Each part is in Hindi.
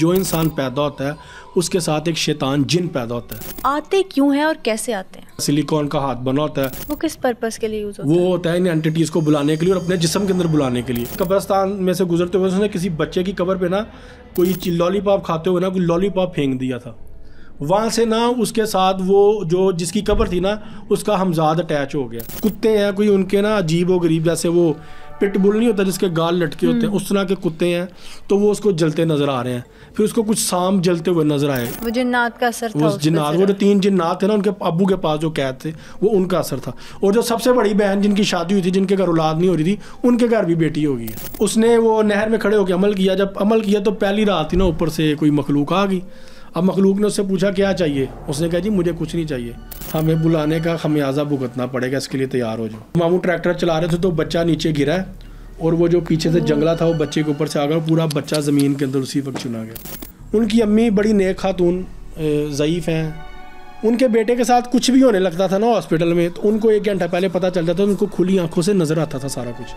जो इंसान पैदा होता है उसके साथ एक शैतान जिन पैदा होता है आते क्यों हैं और कैसे आते हैं सिलिकॉन का हाथ बना होता है वो किस पर्पस के लिए यूज होता वो होता है इन एंटिटीज को बुलाने के लिए और अपने जिस्म के अंदर बुलाने के लिए कब्रस्तान में से गुजरते हुए उसने किसी बच्चे की कबर पे ना कोई लॉलीपॉप खाते हुए ना कोई लॉलीपॉप फेंक दिया था वहाँ से ना उसके साथ वो जो जिसकी कबर थी ना उसका हमजाद अटैच हो गया कुत्ते हैं कोई उनके ना अजीब व गरीब जैसे वो पिटबुल नहीं होता जिसके गाल लटके होते हैं हम्म। उस तरह के कुत्ते हैं तो वो उसको जलते नजर आ रहे हैं फिर उसको कुछ सांप जलते हुए नजर आए वो जिन्नात का असर था जिन्नात वो जो तीन जिन्नात थे ना उनके अबू के पास जो कैद थे वो उनका असर था और जो सबसे बड़ी बहन जिनकी शादी हुई थी जिनके घर औलाद नहीं हो रही थी उनके घर भी बेटी होगी उसने वो नहर में खड़े होकर अमल किया जब अमल किया तो पहली रात थी ना ऊपर से कोई मखलूक आ गई अब मखलूक ने उससे पूछा क्या चाहिए उसने कहा जी मुझे कुछ नहीं चाहिए हमें बुलाने का खमियाजा भुगतना पड़ेगा इसके लिए तैयार हो जाओ मामू ट्रैक्टर चला रहे थे तो बच्चा नीचे गिरा है और वो जो पीछे से जंगला था वो बच्चे के ऊपर से आ गया पूरा बच्चा ज़मीन के अंदर उसी वक्त चुना गया उनकी अम्मी बड़ी नेक खातून ज़यीफ़ हैं उनके बेटे के साथ कुछ भी होने लगता था ना हॉस्पिटल में तो उनको एक घंटा पहले पता चल जाता था उनको खुली आंखों से नज़र आता था सारा कुछ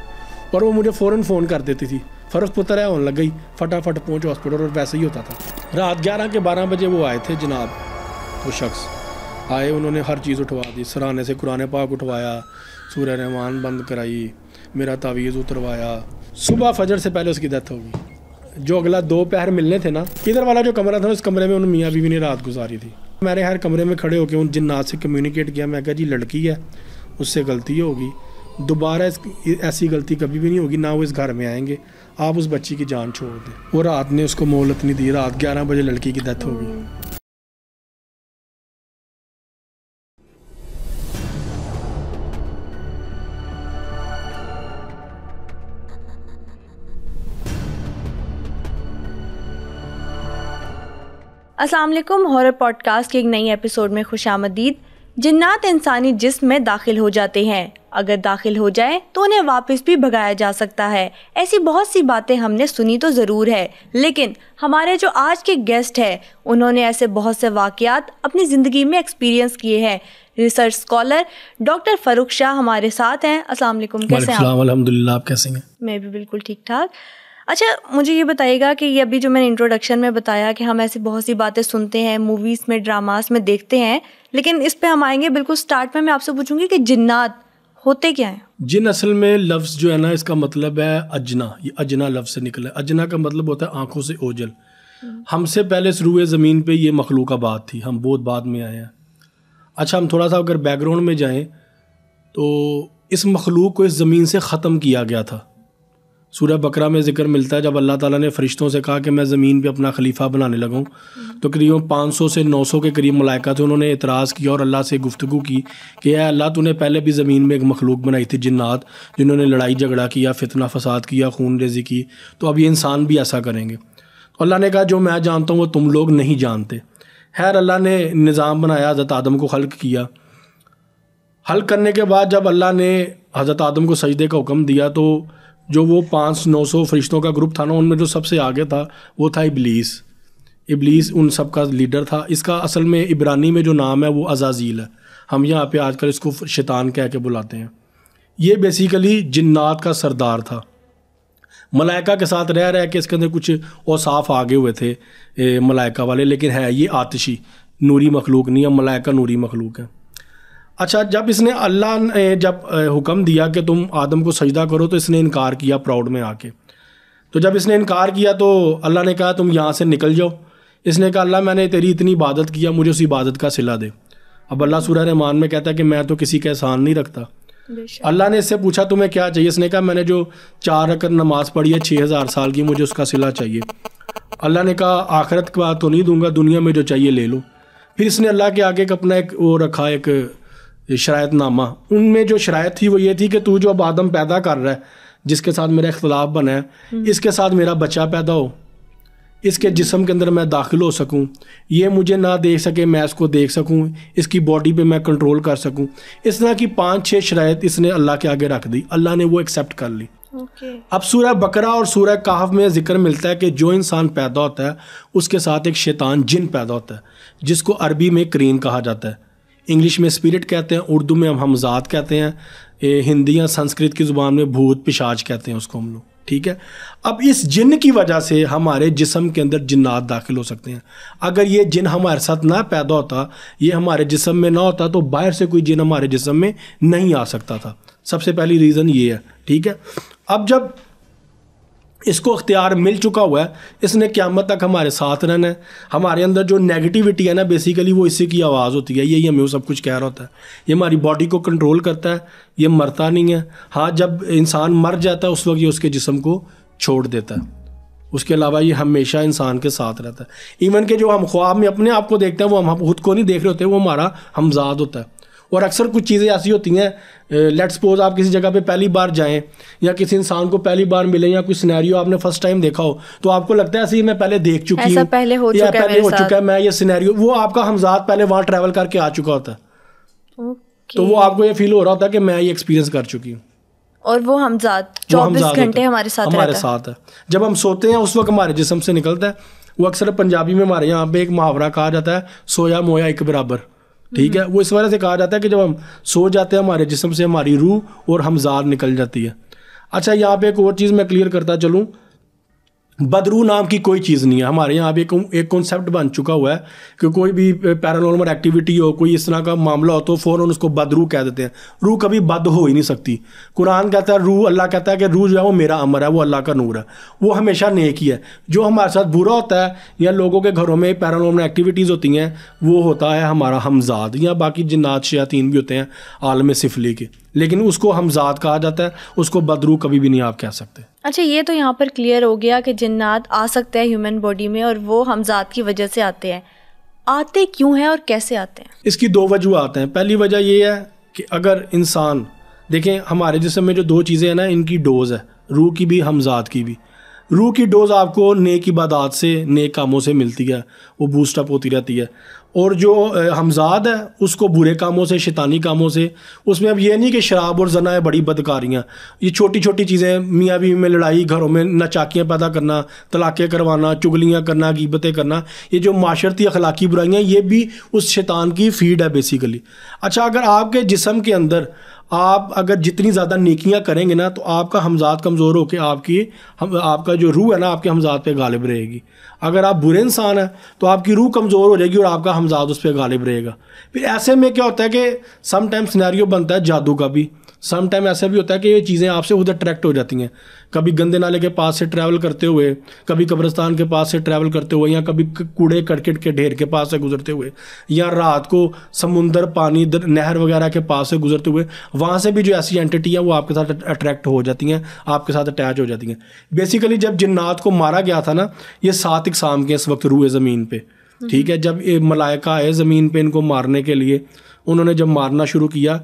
और वो मुझे फ़ौरन फ़ोन कर देती थी फ़र्क पुत्र है होने लग गई फटाफट पहुँच हॉस्पिटल और वैसे ही होता था रात ग्यारह के बारह बजे वो आए थे जनाब वो शख्स आए उन्होंने हर चीज़ उठवा दी सराहने से कुरान पाक उठवाया सूर्य रहमान बंद कराई मेरा तावीज़ उतरवाया सुबह फजर से पहले उसकी डेथ होगी जो अगला दो पहर मिलने थे ना इधर वाला जो कमरा था उस कमरे में उन मियाँ बीवी ने रात गुजारी थी मैंने हर कमरे में खड़े होकर उन जिन्नात से कम्युनिकेट किया मैं कहा जी लड़की है उससे गलती होगी दोबारा ऐसी गलती कभी भी नहीं होगी ना वो इस घर में आएंगे आप उस बच्ची की जान छोड़ दें वो रात ने उसको मोहलत नहीं दी रात ग्यारह बजे लड़की की डेथ हो गई असलम हॉरर पॉडकास्ट के एक नई एपिसोड में खुश आमदीद जिन्नात इंसानी जिस्म में दाखिल हो जाते हैं अगर दाखिल हो जाए तो उन्हें वापस भी भगाया जा सकता है ऐसी बहुत सी बातें हमने सुनी तो ज़रूर है लेकिन हमारे जो आज के गेस्ट हैं उन्होंने ऐसे बहुत से वाकयात अपनी ज़िंदगी में एक्सपीरियंस किए हैं research scholar doctor Farrukh Shah हमारे साथ हैं असल कैसे हैं आप? आप कैसे हैं मैं भी बिल्कुल ठीक ठाक अच्छा मुझे ये बताइएगा कि ये अभी जो मैंने इंट्रोडक्शन में बताया कि हम ऐसी बहुत सी बातें सुनते हैं मूवीज़ में ड्रामास में देखते हैं लेकिन इस पे हम आएंगे बिल्कुल स्टार्ट में मैं आपसे पूछूंगी कि जिन्नात होते क्या हैं जिन असल में लफ्ज़ जो है ना इसका मतलब है अजना ये अजना लफ्ज़ से निकला है अजना का मतलब होता है आँखों से ओझल हम्म। हमसे पहले शुरू हुए ज़मीन पर ये मखलूक बात थी हम बहुत बाद में आए हैं अच्छा हम थोड़ा सा अगर बैकग्राउंड में जाए तो इस मखलूक को इस ज़मीन से ख़त्म किया गया था सूर्य बकरा में जिक्र मिलता है जब अल्लाह ताला ने फरिश्तों से कहा कि मैं ज़मीन पे अपना खलीफा बनाने लगाऊँ तो करीब 500 से 900 के करीब मलाइका थे उन्होंने एतराज़ किया और अल्लाह से गुफ्तु की कि यह अल्लाह तूने पहले भी ज़मीन में एक मखलूक बनाई थी जिन्नात जिन्होंने लड़ाई झगड़ा किया फितना फसाद किया खून रेजी की तो अब ये इंसान भी ऐसा करेंगे तो अल्लाह ने कहा जो मैं जानता हूँ वो तुम लोग नहीं जानते खैर अल्लाह ने निज़ाम बनाया हज़रत आदम को हल्क किया हल करने के बाद जब अल्लाह ने हज़रत आदम को सजदे का हुक्म दिया तो जो वो पाँच नौ सौ फरिश्तों का ग्रुप था ना उनमें जो सबसे आगे था वो था इबलीस इबलीस उन सब का लीडर था इसका असल में इब्रानी में जो नाम है वो अजाजील है हम यहाँ पे आजकल इसको शैतान कह के बुलाते हैं ये बेसिकली जिन्नात का सरदार था मलाइका के साथ रह रह के इसके अंदर कुछ औसाफ आगे हुए थे मलाइका वाले लेकिन है ये आतशी नूरी मखलूक नहीं है मलाइका नूरी मखलूक है अच्छा जब इसने अल्लाह ने जब हुक्म दिया कि तुम आदम को सजदा करो तो इसने इनकार किया प्राउड में आके तो जब इसने इनकार किया तो अल्लाह ने कहा तुम यहाँ से निकल जाओ इसने कहा अल्लाह मैंने तेरी इतनी इबादत किया मुझे उस इबादत का सिला दे अब अल्लाह सूर रहमान में कहता है कि मैं तो किसी का एहसान नहीं रखता अल्लाह ने इससे पूछा तुम्हें क्या चाहिए इसने कहा मैंने जो चार रकत नमाज पढ़ी है छः हज़ार साल की मुझे उसका सिला चाहिए अल्लाह ने कहा आखिरत का तो नहीं दूंगा दुनिया में जो चाहिए ले लो फिर इसने अल्लाह के आगे एक अपना एक वो रखा एक शरायतनामा उनमें जो शरायत थी वो ये थी कि तू जो अब आदम पैदा कर रहा है जिसके साथ मेरा इख्तलाफ बना है हम्म। इसके साथ मेरा बच्चा पैदा हो इसके जिसम के अंदर मैं दाखिल हो सकूं ये मुझे ना देख सके मैं इसको देख सकूं इसकी बॉडी पे मैं कंट्रोल कर सकूं इस तरह की पांच छह शरायत इसने अल्लाह के आगे रख दी अल्लाह ने वो एक्सेप्ट कर ली okay. अब सूरह बकरा और सूरह काहफ में जिक्र मिलता है कि जो इंसान पैदा होता है उसके साथ एक शैतान जिन पैदा होता है जिसको अरबी में करीन कहा जाता है इंग्लिश में स्पिरिट कहते हैं उर्दू में हम हमजात कहते हैं हिंदी या संस्कृत की ज़ुबान में भूत पिशाच कहते हैं उसको हम लोग ठीक है अब इस जिन की वजह से हमारे जिसम के अंदर जिन्नात दाखिल हो सकते हैं अगर ये जिन हमारे साथ ना पैदा होता ये हमारे जिसम में ना होता तो बाहर से कोई जिन हमारे जिसम में नहीं आ सकता था सबसे पहली रीज़न ये है ठीक है अब जब इसको अख्तियार मिल चुका हुआ है इसने क्यामत तक हमारे साथ रहना है हमारे अंदर जो नेगेटिविटी है ना बेसिकली वो इसी की आवाज़ होती है यही हमें सब कुछ कह रहा होता है ये हमारी बॉडी को कंट्रोल करता है ये मरता नहीं है हाँ जब इंसान मर जाता है उस वक्त ये उसके जिसम को छोड़ देता है उसके अलावा ये हमेशा इंसान के साथ रहता है इवन के जो हम ख्वाब में अपने आप को देखते हैं वो हम खुद को नहीं देख रहे होते वो हमारा हमजाद होता है और अक्सर कुछ चीज़ें ऐसी होती हैं लेट सपोज आप किसी जगह पे पहली बार जाएं या किसी इंसान को पहली बार मिले या कोई सिनेरियो आपने फर्स्ट टाइम देखा हो तो आपको लगता है ऐसे ही मैं पहले देख चुकी हूँ पहले हो या पहले हो चुका है मैं ये सिनेरियो वो आपका हमजात पहले वहाँ ट्रैवल करके आ चुका होता है तो वो आपको ये फील हो रहा होता है कि मैं ये एक्सपीरियंस कर चुकी हूँ और वो हमजात चौबीस घंटे हमारे साथ हमारे साथ है जब हम सोते हैं उस वक्त हमारे जिसम से निकलता है वो अक्सर पंजाबी में हमारे यहाँ पे एक मुहावरा कहा जाता है सोया मोया एक बराबर ठीक है वो इस वजह से कहा जाता है कि जब हम सो जाते हैं हमारे जिसम से हमारी रूह और हमजार निकल जाती है अच्छा यहाँ पे एक और चीज़ मैं क्लियर करता चलूँ बदरू नाम की कोई चीज़ नहीं है हमारे यहाँ अभी एक कॉन्सेप्ट बन चुका हुआ है कि कोई भी पैरानॉर्मल एक्टिविटी हो कोई इस तरह का मामला हो तो फ़ौरन उसको बदरू कह देते हैं रूह कभी बद हो ही नहीं सकती कुरान कहता है रूह अल्लाह कहता है कि रूह जो है वो मेरा अमर है वो अल्लाह का नूर है वो हमेशा नेक ही है जो हमारे साथ बुरा होता है या लोगों के घरों में पैरानॉर्मल एक्टिविटीज़ होती हैं वो होता है हमारा हमजाद या बाकी जिन्नात शयातीन भी होते हैं आलम सिफली के लेकिन उसको जात कहा जाता है उसको बदरू कभी भी नहीं आप कह सकते अच्छा ये तो यहाँ पर क्लियर हो गया कि जिन्नात आ सकते हैं ह्यूमन बॉडी में और वो जात की वजह से आते हैं आते क्यों हैं और कैसे आते हैं इसकी दो वजूह आते हैं पहली वजह ये है कि अगर इंसान देखें हमारे जिसम में जो दो चीज़ें हैं ना इनकी डोज़ है रूह की भी जात की भी रूह की डोज आपको नेक बादात से नेक कामों से मिलती है वो बूस्टअप होती रहती है और जो हमजाद है उसको बुरे कामों से शैतानी कामों से उसमें अब ये नहीं कि शराब और जना है बड़ी बदकारियाँ ये छोटी छोटी चीज़ें मियाँ बीवी में लड़ाई घरों में नचाकियाँ पैदा करना तलाक़ें करवाना चुगलियाँ करना गीबतें करना ये जो माशरती अखलाकी बुराइयाँ ये भी उस शैतान की फीड है बेसिकली अच्छा अगर आपके जिसम के अंदर आप अगर जितनी ज़्यादा नेकियाँ करेंगे ना तो आपका हमजात कमज़ोर होकर आपकी हम आपका जो रूह है ना आपके हमजात पे गालिब रहेगी अगर आप बुरे इंसान हैं तो आपकी रूह कमज़ोर हो जाएगी और आपका हमजात उस पर गालिब रहेगा फिर ऐसे में क्या होता है कि समाइम सिनेरियो बनता है जादू का भी समटाइम ऐसा भी होता है कि ये चीज़ें आपसे खुद अट्रैक्ट हो जाती हैं कभी गंदे नाले के पास से ट्रैवल करते हुए कभी कब्रस्तान के पास से ट्रैवल करते हुए या कभी कूड़े करकेट के ढेर के पास से गुजरते हुए या रात को समुंदर पानी नहर वगैरह के पास से गुजरते हुए वहाँ से भी जो ऐसी एंटिटी है वो आपके साथ अट्रैक्ट हो जाती हैं आपके साथ अटैच हो जाती हैं बेसिकली जब जिन्नात को मारा गया था ना ये सात इकसाम के इस वक्त रूए ज़मीन पर ठीक है जब ये मलायका है ज़मीन पर इनको मारने के लिए उन्होंने जब मारना शुरू किया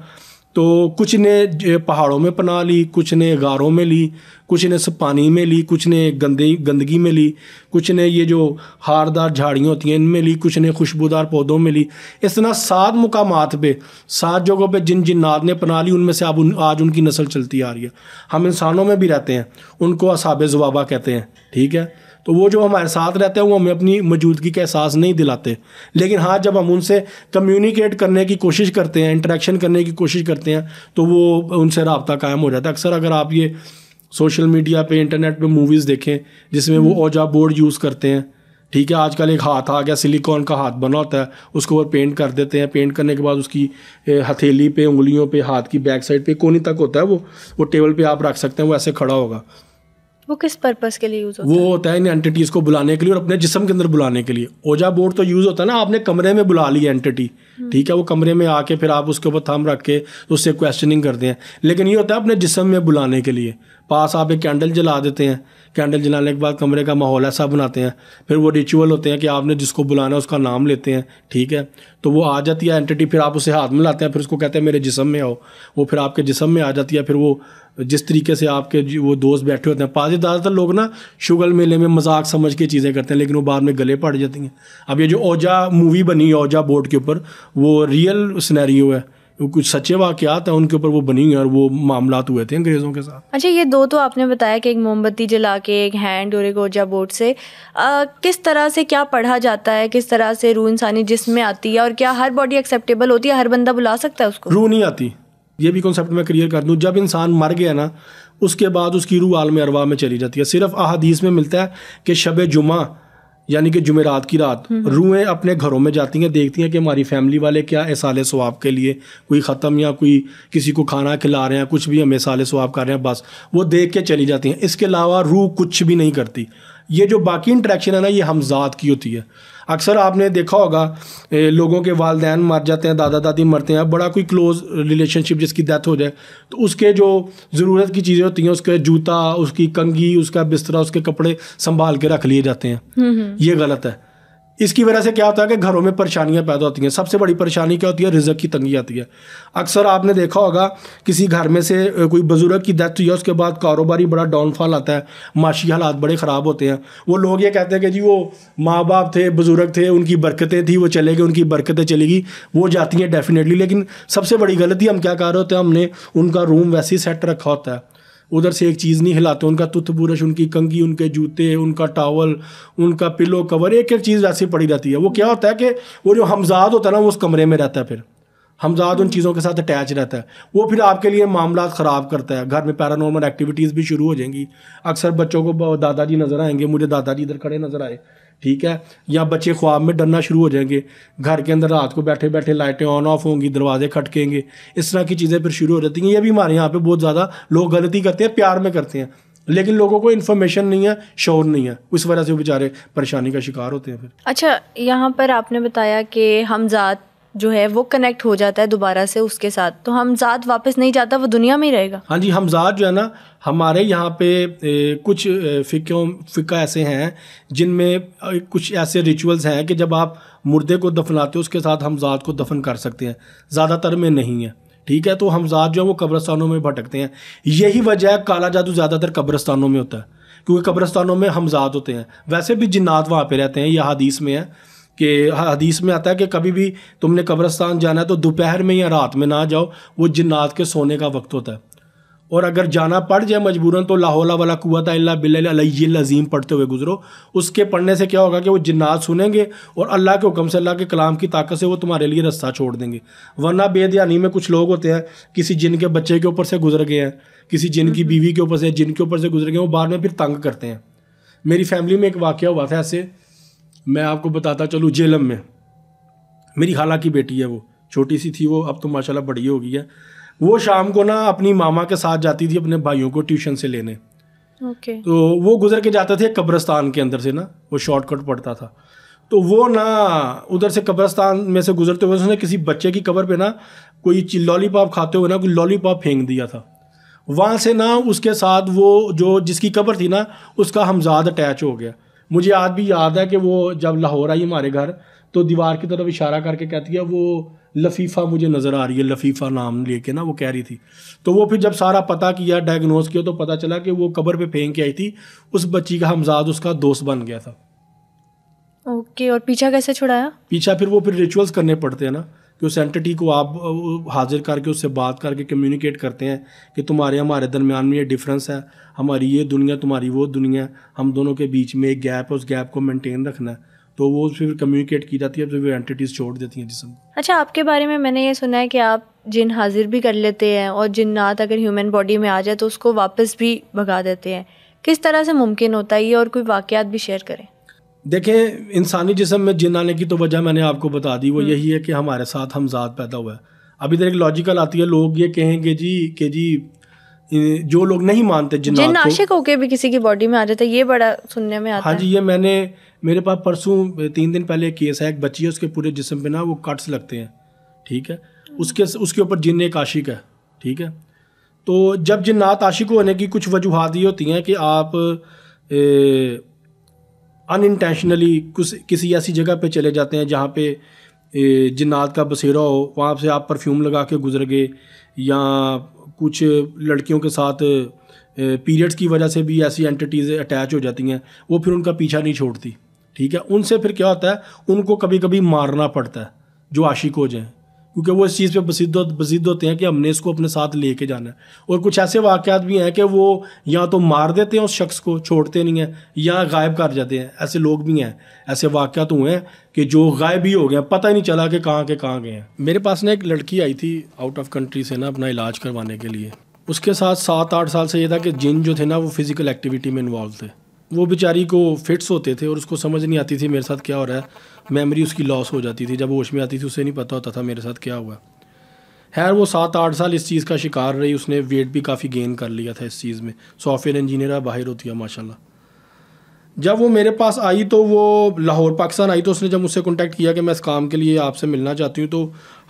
तो कुछ ने पहाड़ों में पना ली कुछ ने गारों में ली कुछ ने पानी में ली कुछ ने गंदे गंदगी में ली कुछ ने ये जो हारदार झाड़ियाँ होती हैं इनमें ली कुछ ने खुशबूदार पौधों में ली इस तरह सात मुकाम पे सात जगहों पे जिन जिन्नात ने पना ली उनमें से अब उन, आज उनकी नस्ल चलती आ रही है हम इंसानों में भी रहते हैं उनको असाब जवाबा कहते हैं ठीक है तो वो जो हमारे साथ रहते हैं वो हमें अपनी मौजूदगी का एहसास नहीं दिलाते लेकिन हाँ जब हम उनसे कम्युनिकेट करने की कोशिश करते हैं इंटरेक्शन करने की कोशिश करते हैं तो वो उनसे रबता कायम हो जाता है अक्सर अगर आप ये सोशल मीडिया पे इंटरनेट पे मूवीज़ देखें जिसमें वो ओजा बोर्ड यूज़ करते हैं ठीक है आजकल एक हाथ आ गया सिलिकॉन का हाथ बना होता है उसको ऊपर पेंट कर देते हैं पेंट करने के बाद उसकी हथेली पे उंगलियों पे हाथ की बैक साइड पे कोनी तक होता है वो वो टेबल पे आप रख सकते हैं वो ऐसे खड़ा होगा वो किस पर्पस के लिए यूज होता वो है वो होता है इन एंटिटीज को बुलाने के लिए और अपने जिसम के अंदर बुलाने के लिए ओजा बोर्ड तो यूज होता है ना आपने कमरे में बुला लिया एंटिटी हम्म। ठीक है वो कमरे में आके फिर आप उसके ऊपर थम रख के उससे क्वेश्चनिंग करते हैं लेकिन ये होता है अपने जिसम में बुलाने के लिए पास आप एक कैंडल जला देते हैं कैंडल जलाने के बाद कमरे का माहौल ऐसा बनाते हैं फिर वो रिचुअल होते हैं कि आपने जिसको बुलाना है उसका नाम लेते हैं ठीक है तो वो आ जाती है एंटिटी फिर आप उसे हाथ में लाते हैं फिर उसको कहते हैं मेरे जिसम में आओ वो फिर आपके जिसम में आ जाती है फिर वो जिस तरीके से आपके वो दोस्त बैठे होते हैं पाजी ज़्यादातर लोग ना शुगल मेले में मजाक समझ के चीज़ें करते हैं लेकिन वो बाद में गले पड़ जाती हैं अब ये जो ओजा मूवी बनी है ओजा बोर्ड के ऊपर वो रियल सिनेरियो है कुछ सच्चे वाकत है उनके ऊपर वो बनी हुई और वो मामला हुए थे अंग्रेज़ों के साथ अच्छा ये दो तो आपने बताया कि एक मोमबत्ती जला के एक हैंड और एक ओजा बोर्ड से आ, किस तरह से क्या पढ़ा जाता है किस तरह से रू इंसानी जिसमें आती है और क्या हर बॉडी एक्सेप्टेबल होती है हर बंदा बुला सकता है उसको रू नहीं आती ये भी कॉन्सेप्ट मैं क्लियर कर दूँ जब इंसान मर गया ना उसके बाद उसकी रू आलम अरवा में चली जाती है सिर्फ अहादीस में मिलता है कि शब जुमा यानी कि जुमेरात की रात हम्म, हम्म। रूहें अपने घरों में जाती हैं देखती हैं कि हमारी फैमिली वाले क्या है साले स्वाब के लिए कोई ख़त्म या कोई किसी को खाना खिला रहे हैं कुछ भी हमें साले स्वाब कर रहे हैं बस वो देख के चली जाती हैं इसके अलावा रूह कुछ भी नहीं करती ये जो बाकी इंट्रैक्शन है ना ये हमजात की होती है अक्सर आपने देखा होगा लोगों के वालदेन मर जाते हैं दादा दादी मरते हैं बड़ा कोई क्लोज़ रिलेशनशिप जिसकी डेथ हो जाए तो उसके जो ज़रूरत की चीज़ें होती हैं उसके जूता उसकी कंगी उसका बिस्तरा उसके कपड़े संभाल के रख लिए जाते हैं हम्म, हम्म। ये गलत है इसकी वजह से क्या होता है कि घरों में परेशानियाँ पैदा होती हैं सबसे बड़ी परेशानी क्या होती है रिजक की तंगी आती है अक्सर आपने देखा होगा किसी घर में से कोई बुज़ुर्ग की डेथ हुई है उसके बाद कारोबारी बड़ा डाउनफॉल आता है माशी हालात बड़े ख़राब होते हैं वो लोग ये कहते हैं कि जी वो माँ बाप थे बुज़ुर्ग थे उनकी बरकतें थी वो चले गए उनकी बरकतें चलेगी वो जाती हैं डेफिनेटली लेकिन सबसे बड़ी गलती हम क्या कर रहे होते हैं हमने उनका रूम वैसे ही सेट रखा होता है उधर से एक चीज़ नहीं हिलाते उनका तुथ बुरश उनकी कंगी उनके जूते उनका टावल उनका पिलो कवर एक एक चीज़ ऐसी पड़ी रहती है वो क्या होता है कि वो जो हमजाद होता है ना वो उस कमरे में रहता है फिर हमजाद उन चीज़ों के साथ अटैच रहता है वो फिर आपके लिए मामला ख़राब करता है घर में पैरानॉर्मल एक्टिविटीज़ भी शुरू हो जाएंगी अक्सर बच्चों को दादाजी नज़र आएंगे मुझे दादाजी इधर खड़े नज़र आए ठीक है या बच्चे ख्वाब में डरना शुरू हो जाएंगे घर के अंदर रात को बैठे बैठे लाइटें ऑन ऑफ होंगी दरवाजे खटकेंगे इस तरह की चीज़ें फिर शुरू हो जाती हैं ये भी हमारे यहाँ पे बहुत ज़्यादा लोग गलती करते हैं प्यार में करते हैं लेकिन लोगों को इन्फॉर्मेशन नहीं है शोर नहीं है उस वजह से वो बेचारे परेशानी का शिकार होते हैं फिर अच्छा यहाँ पर आपने बताया कि हम ज़ात जो है वो कनेक्ट हो जाता है दोबारा से उसके साथ तो हमजाद वापस नहीं जाता वो दुनिया में ही रहेगा हाँ जी हमजाद जो है ना हमारे यहाँ पे ए, कुछ फ़िकों फ़िका ऐसे हैं जिनमें कुछ ऐसे रिचुअल्स हैं कि जब आप मुर्दे को दफनाते हो उसके साथ हमजाद को दफन कर सकते हैं ज़्यादातर में नहीं है ठीक है तो हमजाद जो है वो कब्रस्तानों में भटकते हैं यही वजह है काला जादू ज़्यादातर कब्रस्तानों में होता है क्योंकि कब्रस्तानों में हमजाद होते हैं वैसे भी जिन्नात वहाँ पे रहते हैं यह हदीस में है कि हदीस में आता है कि कभी भी तुमने कब्रस्तान जाना है तो दोपहर में या रात में ना जाओ वो जिन्नात के सोने का वक्त होता है और अगर जाना पड़ जाए मजबूरन तो लाहौला वाला कुआ अल्लाह अल्ला पढ़ते हुए गुजरो उसके पढ़ने से क्या होगा कि वो जिन्नात सुनेंगे और अल्लाह के हुक्म से अल्लाह के कलाम की ताकत से वो तुम्हारे लिए रास्ता छोड़ देंगे वरना बेदयानी में कुछ लोग होते हैं किसी जिन के बच्चे के ऊपर से गुजर गए हैं किसी जिन की हम्म। बीवी के ऊपर से जिन के ऊपर से गुजर गए वो बाद में फिर तंग करते हैं मेरी फैमिली में एक वाक़ हुआ था ऐसे मैं आपको बताता चलूँ जेलम में मेरी खाला की बेटी है वो छोटी सी थी वो अब तो माशाल्लाह बड़ी हो गई है वो शाम को ना अपनी मामा के साथ जाती थी अपने भाइयों को ट्यूशन से लेने okay. तो वो गुजर के जाते थे कब्रस्तान के अंदर से ना वो शॉर्टकट पड़ता था तो वो ना उधर से कब्रस्तान में से गुजरते हुए उसने किसी बच्चे की कबर पे ना कोई लॉलीपॉप खाते हुए ना कोई लॉलीपॉप फेंक दिया था वहाँ से ना उसके साथ वो जो जिसकी कबर थी ना उसका हमजाद अटैच हो गया मुझे आज भी याद है कि वो जब लाहौर आई हमारे घर तो दीवार की तरफ इशारा करके कहती है वो लफीफ़ा मुझे नज़र आ रही है लफीफ़ा नाम लेके ना वो कह रही थी तो वो फिर जब सारा पता किया डायग्नोज किया तो पता चला कि वो कबर पे फेंक के आई थी उस बच्ची का हमजाद उसका दोस्त बन गया था ओके okay, और पीछा कैसे छुड़ाया पीछा फिर वो फिर रिचुअल्स करने पड़ते हैं ना कि उस एंटिटी को आप हाजिर करके उससे बात करके कम्युनिकेट करते हैं कि तुम्हारे हमारे दरमियान में ये डिफरेंस है हमारी ये दुनिया तुम्हारी वो दुनिया हम दोनों के बीच में एक गैप है उस गैप को मेनटेन रखना है तो वो फिर कम्युनिकेट की जाती है तो फिर एंटिटीज़ छोड़ देती हैं जिसम अच्छा आपके बारे में मैंने ये सुना है कि आप जिन हाजिर भी कर लेते हैं और जिन नात अगर ह्यूमन बॉडी में आ जाए तो उसको वापस भी भगा देते हैं किस तरह से मुमकिन होता है ये और कोई वाक़ भी शेयर करें देखें इंसानी जिसम में जिन आने की तो वजह मैंने आपको बता दी वो हम्म। यही है कि हमारे साथ हम ज़ात पैदा हुआ है अभी तक तो एक लॉजिकल आती है लोग ये कहेंगे जी कि जी जो लोग नहीं मानते जिन आशिक होके भी किसी की बॉडी में आ जाता है ये बड़ा सुनने में आता हाँ जी ये मैंने मेरे पास परसों तीन दिन पहले एक केस है एक बच्ची है उसके पूरे जिसम पे ना वो कट्स लगते हैं ठीक है उसके उसके ऊपर जिन एक आशिक है ठीक है तो जब जिन्नात आशिक होने की कुछ वजूहत ये होती हैं कि आप अनइंटेंशनली कुछ किसी ऐसी जगह पे चले जाते हैं जहाँ पे जिन्नात का बसेरा हो वहाँ से आप परफ्यूम लगा के गुजर गए या कुछ लड़कियों के साथ पीरियड्स की वजह से भी ऐसी एंटिटीज़ अटैच हो जाती हैं वो फिर उनका पीछा नहीं छोड़ती ठीक है उनसे फिर क्या होता है उनको कभी कभी मारना पड़ता है जो आशिक हो क्योंकि वो इस चीज़ पे बसीद बसीद होते हैं कि हमने इसको अपने साथ लेके जाना है और कुछ ऐसे वाक़ात भी हैं कि वो या तो मार देते हैं उस शख्स को छोड़ते नहीं हैं या गायब कर जाते हैं ऐसे लोग भी हैं ऐसे वाक़ात हुए हैं कि जो गायब ही हो गए हैं पता ही नहीं चला कि कहाँ के कहाँ गए हैं मेरे पास ना एक लड़की आई थी आउट ऑफ कंट्री से ना अपना इलाज करवाने के लिए उसके साथ सात आठ साल से ये था कि जिन जो थे ना वो फिज़िकल एक्टिविटी में इन्वॉल्व थे वो बेचारी को फिट्स होते थे और उसको समझ नहीं आती थी मेरे साथ क्या हो रहा है मेमोरी उसकी लॉस हो जाती थी जब होश में आती थी उसे नहीं पता होता था मेरे साथ क्या हुआ खैर वो सात आठ साल इस चीज़ का शिकार रही उसने वेट भी काफ़ी गेन कर लिया था इस चीज़ में सॉफ्टवेयर इंजीनियर बाहर होती है माशा जब वो मेरे पास आई तो वो लाहौर पाकिस्तान आई तो उसने जब मुझसे कॉन्टेक्ट किया कि मैं इस काम के लिए आपसे मिलना चाहती हूँ तो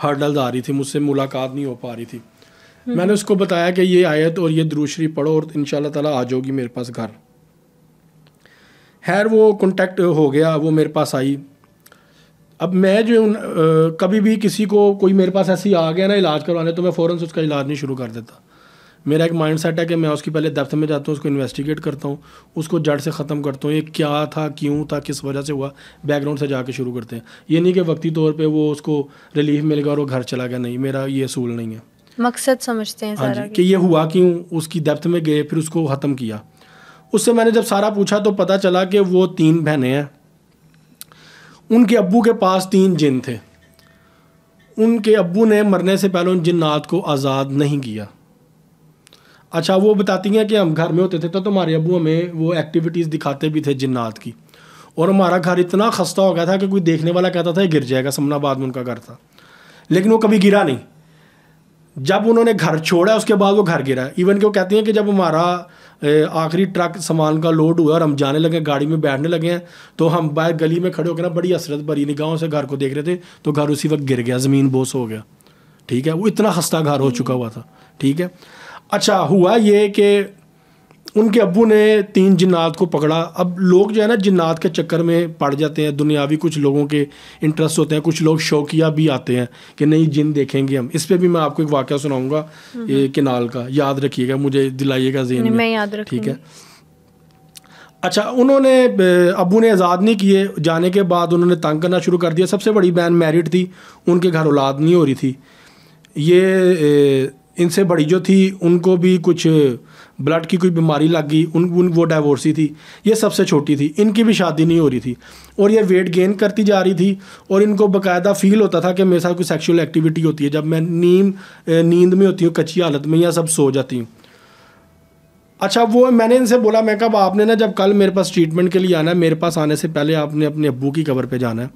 हर्डल्स आ रही थी मुझसे मुलाकात नहीं हो पा रही थी हम्म। मैंने उसको बताया कि ये आयत और ये द्रूशरी पढ़ो और इन तला आ जाओगी मेरे पास घर खैर वो कॉन्टैक्ट हो गया वो मेरे पास आई अब मैं जो उन, आ, कभी भी किसी को कोई मेरे पास ऐसी आ गया ना इलाज करवाने तो मैं फ़ौरन से उसका इलाज नहीं शुरू कर देता मेरा एक माइंड सेट है कि मैं उसकी पहले दफ्तर में जाता हूँ उसको इन्वेस्टिगेट करता हूँ उसको जड़ से ख़त्म करता हूँ ये क्या था क्यों था किस वजह से हुआ बैकग्राउंड से जाके शुरू करते हैं ये नहीं कि वक्ती तौर पर वो उसको रिलीफ मिल गया और वो घर चला गया नहीं मेरा ये असूल नहीं है मकसद समझते हैं हाँ जी कि ये हुआ क्यों उसकी डेप्थ में गए फिर उसको ख़त्म किया उससे मैंने जब सारा पूछा तो पता चला कि वो तीन बहनें हैं उनके अबू के पास तीन जिन थे उनके अबू ने मरने से पहले उन जिन्नात को आज़ाद नहीं किया अच्छा वो बताती हैं कि हम घर में होते थे तो तुम्हारे अबू हमें वो एक्टिविटीज़ दिखाते भी थे जिन्नात की और हमारा घर इतना खस्ता हो गया था कि कोई देखने वाला कहता था ये गिर जाएगा समनाबाद में उनका घर था लेकिन वो कभी गिरा नहीं जब उन्होंने घर छोड़ा उसके बाद वो घर गिरा इवन कि वो कहती हैं कि जब हमारा आखिरी ट्रक सामान का लोड हुआ और हम जाने लगे गाड़ी में बैठने लगे हैं तो हम बाहर गली में खड़े होकर ना बड़ी हसरत भरी निगाहों से घर को देख रहे थे तो घर उसी वक्त गिर गया ज़मीन बोस हो गया ठीक है वो इतना खस्ता घर हो चुका हुआ था ठीक है अच्छा हुआ ये कि उनके अबू ने तीन जिन्नात को पकड़ा अब लोग जो है ना जिन्नात के चक्कर में पड़ जाते हैं दुनियावी कुछ लोगों के इंटरेस्ट होते हैं कुछ लोग शौकिया भी आते हैं कि नहीं जिन देखेंगे हम इस पर भी मैं आपको एक वाक्य सुनाऊंगा हम्म। ये किनाल का याद रखिएगा मुझे दिलाइएगा जेन में याद ठीक है अच्छा उन्होंने अबू ने आज़ाद नहीं किए जाने के बाद उन्होंने तंग करना शुरू कर दिया सबसे बड़ी बहन मैरिड थी उनके घर औलाद नहीं हो रही थी ये इनसे बड़ी जो थी उनको भी कुछ ब्लड की कोई बीमारी लग गई उन, उन वो डाइवोर्सी थी ये सबसे छोटी थी इनकी भी शादी नहीं हो रही थी और ये वेट गेन करती जा रही थी और इनको बाकायदा फील होता था कि मेरे साथ कोई सेक्शुअल एक्टिविटी होती है जब मैं नीम नींद में होती हूँ कच्ची हालत में या सब सो जाती हूँ अच्छा वो मैंने इनसे बोला मैं कब आपने ना जब कल मेरे पास ट्रीटमेंट के लिए आना है मेरे पास आने से पहले आपने अपने अबू की कबर पे जाना है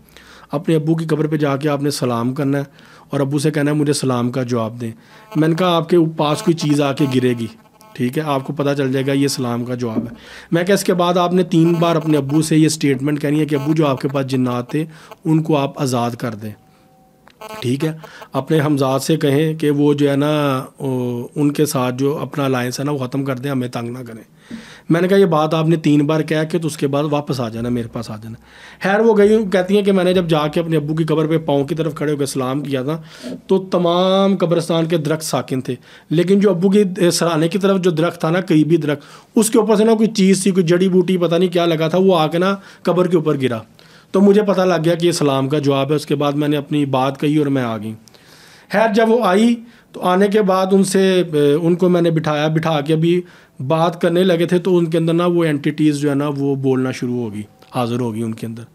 अपने अबू की कब्र पे जाके आपने सलाम करना है और अबू से कहना है मुझे सलाम का जवाब दें मैंने कहा आपके पास कोई चीज़ आके गिरेगी ठीक है आपको पता चल जाएगा ये सलाम का जवाब है मैं क्या इसके बाद आपने तीन बार अपने अबू से ये स्टेटमेंट कहनी है कि अबू जो आपके पास जिन्नात थे उनको आप आज़ाद कर दें ठीक है अपने हमजाद से कहें कि वो जो है ना उनके साथ जो अपना अलायंस है ना वो ख़त्म कर दें हमें तंग ना करें मैंने कहा ये बात आपने तीन बार कह के तो उसके बाद वापस आ जाना मेरे पास आ जाना खैर वो गई कहती हैं कि मैंने जब जाके अपने अबू की कब्र पे पाँव की तरफ खड़े होकर सलाम किया था तो तमाम कब्रस्तान के दरख्त साकिन थे लेकिन जो अबू की सराहने की तरफ जो दरख्त था ना करीबी दरख्त उसके ऊपर से ना कोई चीज़ थी कोई जड़ी बूटी पता नहीं क्या लगा था वो आके ना कब्र के ऊपर गिरा तो मुझे पता लग गया कि ये सलाम का जवाब है उसके बाद मैंने अपनी बात कही और मैं आ गई खैर जब वो आई तो आने के बाद उनसे उनको मैंने बिठाया बिठा के अभी बात करने लगे थे तो उनके अंदर ना वो एंटिटीज़ जो है ना वो बोलना शुरू होगी हाज़िर होगी उनके अंदर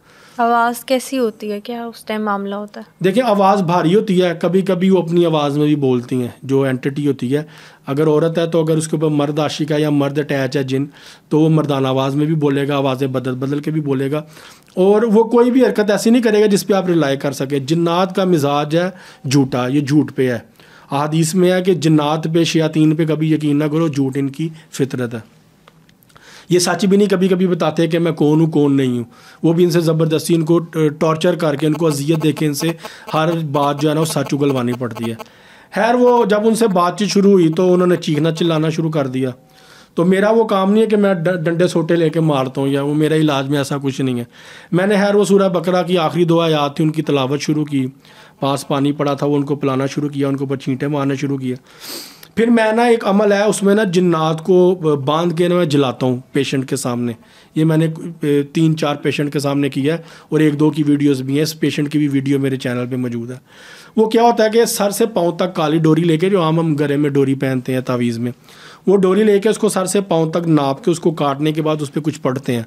आवाज़ कैसी होती है क्या उस टाइम मामला होता है देखिए आवाज़ भारी होती है कभी कभी वो अपनी आवाज़ में भी बोलती हैं जो एंटिटी होती है अगर औरत है तो अगर उसके ऊपर मर्द आशिका या मर्द अटैच है जिन तो वो मर्दाना आवाज़ में भी बोलेगा आवाज़ें बदल बदल के भी बोलेगा और वो कोई भी हरकत ऐसी नहीं करेगा जिस पर आप रिलाई कर सके जिन्नात का मिजाज है झूठा ये झूठ पे है अदीस में है कि जिन्नात पे शयातीन पे कभी यकीन ना करो झूठ इनकी फितरत है ये सच भी नहीं कभी कभी बताते कि मैं कौन हूँ कौन नहीं हूँ वो भी इनसे ज़बरदस्ती इनको टॉर्चर करके इनको अजियत देके इनसे हर बात जो है ना वो सच उगलवानी पड़ती है खैर वो जब उनसे बातचीत शुरू हुई तो उन्होंने चीखना चिल्लाना शुरू कर दिया तो मेरा वो काम नहीं है कि मैं डंडे सोटे लेके मारता हूँ या वो मेरा इलाज में ऐसा कुछ नहीं है मैंने खैर वो सूरा बकरा की आखिरी दुआ याद थी उनकी तलावत शुरू की पास पानी पड़ा था वो उनको पिलाना शुरू किया उनको ऊपर छींटे मारना शुरू किया फिर मैं ना एक अमल है उसमें ना जन्नात को बांध के ना मैं जलाता हूँ पेशेंट के सामने ये मैंने तीन चार पेशेंट के सामने किया है और एक दो की वीडियोस भी हैं इस पेशेंट की भी वीडियो मेरे चैनल पे मौजूद है वो क्या होता है कि सर से पाँव तक काली डोरी लेके जो आम हम गरे में डोरी पहनते हैं तावीज़ में वो डोरी लेके उसको सर से पाँव तक नाप के उसको काटने के बाद उस पर कुछ पढ़ते हैं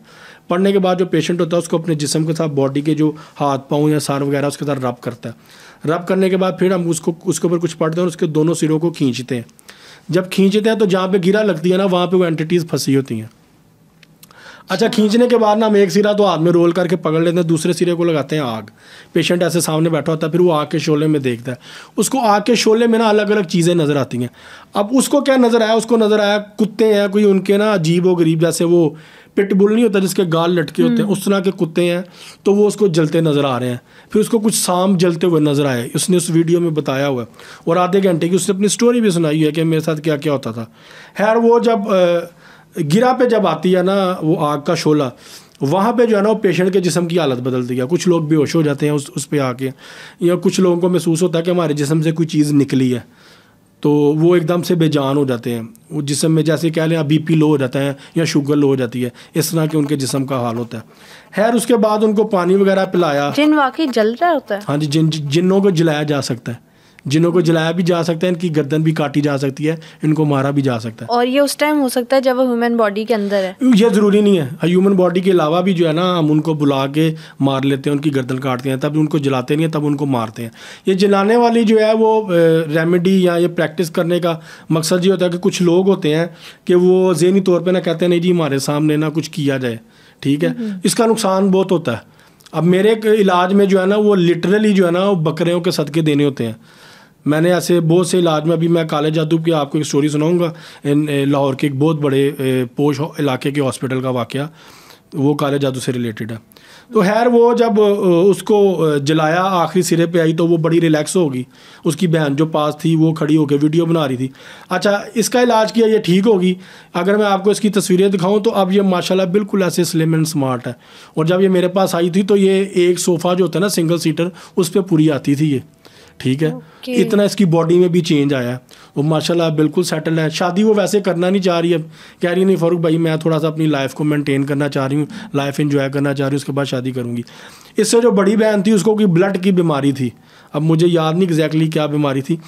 पढ़ने के बाद जो पेशेंट होता है उसको अपने जिसम के साथ बॉडी के जो हाथ पाँव या सर वगैरह उसके साथ रब करता है रब करने के बाद फिर हम उसको उसके ऊपर कुछ पढ़ते हैं और उसके दोनों सिरों को खींचते हैं जब खींचते हैं तो जहाँ पे गिरा लगती है ना वहाँ पे वो एंटिटीज़ फंसी होती हैं अच्छा खींचने के बाद ना हम एक सिरा तो हाथ में रोल करके पकड़ लेते हैं दूसरे सिरे को लगाते हैं आग पेशेंट ऐसे सामने बैठा होता है फिर वो आग के शोले में देखता है उसको आग के शोले में ना अलग अलग चीज़ें नज़र आती हैं अब उसको क्या नज़र आया उसको नज़र आया कुत्ते हैं कोई उनके ना अजीब व गरीब जैसे वो पिटबुल नहीं होता जिसके गाल लटके होते हैं हम्म। उस तरह के कुत्ते हैं तो वो उसको जलते नज़र आ रहे हैं फिर उसको कुछ शाम जलते हुए नज़र आए उसने उस वीडियो में बताया हुआ और आधे घंटे की उसने अपनी स्टोरी भी सुनाई है कि मेरे साथ क्या क्या होता था खैर वो जब आ, गिरा पे जब आती है ना वो आग का शोला वहाँ पे जो है ना वो पेशेंट के जिसम की हालत बदलती है कुछ लोग बेहोश हो जाते हैं उस उस पर आके या कुछ लोगों को महसूस होता है कि हमारे जिसम से कोई चीज़ निकली है तो वो एकदम से बेजान हो जाते हैं वो जिसम में जैसे कह लें बी पी लो हो जाता है या शुगर लो हो जाती है इस तरह के उनके जिसम का हाल होता है खैर उसके बाद उनको पानी वगैरह पिलाया जिन वाकई जल रहा होता है हाँ जी जिन जिनों को जलाया जा सकता है जिन्हों को जलाया भी जा सकता है इनकी गर्दन भी काटी जा सकती है इनको मारा भी जा सकता है और ये उस टाइम हो सकता है जब वो ह्यूमन बॉडी के अंदर है ये ज़रूरी नहीं है ह्यूमन बॉडी के अलावा भी जो है ना हम उनको बुला के मार लेते हैं उनकी गर्दन काटते हैं तब उनको जलाते नहीं हैं तब उनको मारते हैं ये जलाने वाली जो है वो रेमेडी या ये प्रैक्टिस करने का मकसद ये होता है कि कुछ लोग होते हैं कि वो जहनी तौर पर ना कहते हैं नहीं जी हमारे सामने ना कुछ किया जाए ठीक है हम्म। इसका नुकसान बहुत होता है अब मेरे इलाज में जो है ना वो लिटरली जो है ना वो बकरियों के सदके देने होते हैं मैंने ऐसे बहुत से इलाज में अभी मैं काले जादू की आपको एक स्टोरी सुनाऊंगा इन लाहौर के एक बहुत बड़े पोश इलाके के हॉस्पिटल का वाक़ तो वो काले जादू से रिलेटेड है तो खैर वो जब उसको जलाया आखिरी सिरे पे आई तो वो बड़ी रिलैक्स होगी उसकी बहन जो पास थी वो खड़ी होकर वीडियो बना रही थी अच्छा इसका इलाज किया ये ठीक होगी अगर मैं आपको इसकी तस्वीरें दिखाऊं तो अब ये माशाल्लाह बिल्कुल ऐसे स्लिम एंड स्मार्ट है और जब ये मेरे पास आई थी तो ये एक सोफ़ा जो होता है ना सिंगल सीटर उस पर पूरी आती थी ये ठीक है okay. इतना इसकी बॉडी में भी चेंज आया है वो माशाल्लाह बिल्कुल सेटल है शादी वो वैसे करना नहीं चाह रही है कह रही नहीं फारूक भाई मैं थोड़ा सा अपनी लाइफ को मेंटेन करना चाह रही हूँ लाइफ इन्जॉय करना चाह रही हूँ उसके बाद शादी करूँगी इससे जो बड़ी बहन थी उसको कि ब्लड की बीमारी थी अब मुझे याद नहीं एग्जैक्टली क्या बीमारी थी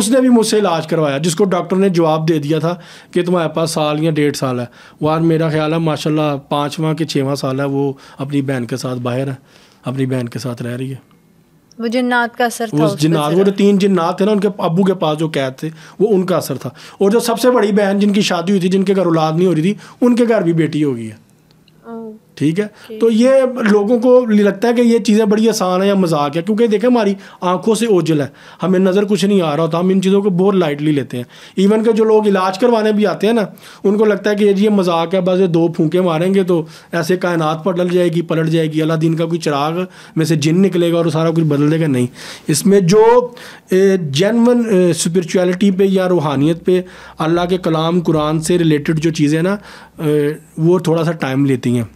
उसने भी मुझसे इलाज करवाया जिसको डॉक्टर ने जवाब दे दिया था कि तुम्हारे पास साल या डेढ़ साल है वहाँ मेरा ख्याल है माशाल्लाह पाँचवा के छवा साल है वो अपनी बहन के साथ बाहर है अपनी बहन के साथ रह रही है वो जिन्नात का असर था उस जिन्नात वो जो तीन जिन्नात थे ना उनके अबू के पास जो कैद थे वो उनका असर था और जो सबसे बड़ी बहन जिनकी शादी हुई थी जिनके घर औलाद नहीं हो रही थी उनके घर भी बेटी हो गई है ठीक है तो ये लोगों को लगता है कि ये चीज़ें बड़ी आसान है या मजाक है क्योंकि देखें हमारी आंखों से ओझल है हमें नज़र कुछ नहीं आ रहा होता हम इन चीज़ों को बहुत लाइटली लेते हैं इवन के जो लोग इलाज करवाने भी आते हैं ना उनको लगता है कि ये जी ये मजाक है बस ये दो फूके मारेंगे तो ऐसे कायनात पलट जाएगी पलट जाएगी अला दिन का कोई चिराग में से जिन निकलेगा और सारा कुछ बदल देगा नहीं इसमें जो जेनवन स्परिचुअलिटी पे या रूहानियत पे अल्लाह के कलाम कुरान से रिलेटेड जो चीज़ें ना वो थोड़ा सा टाइम लेती हैं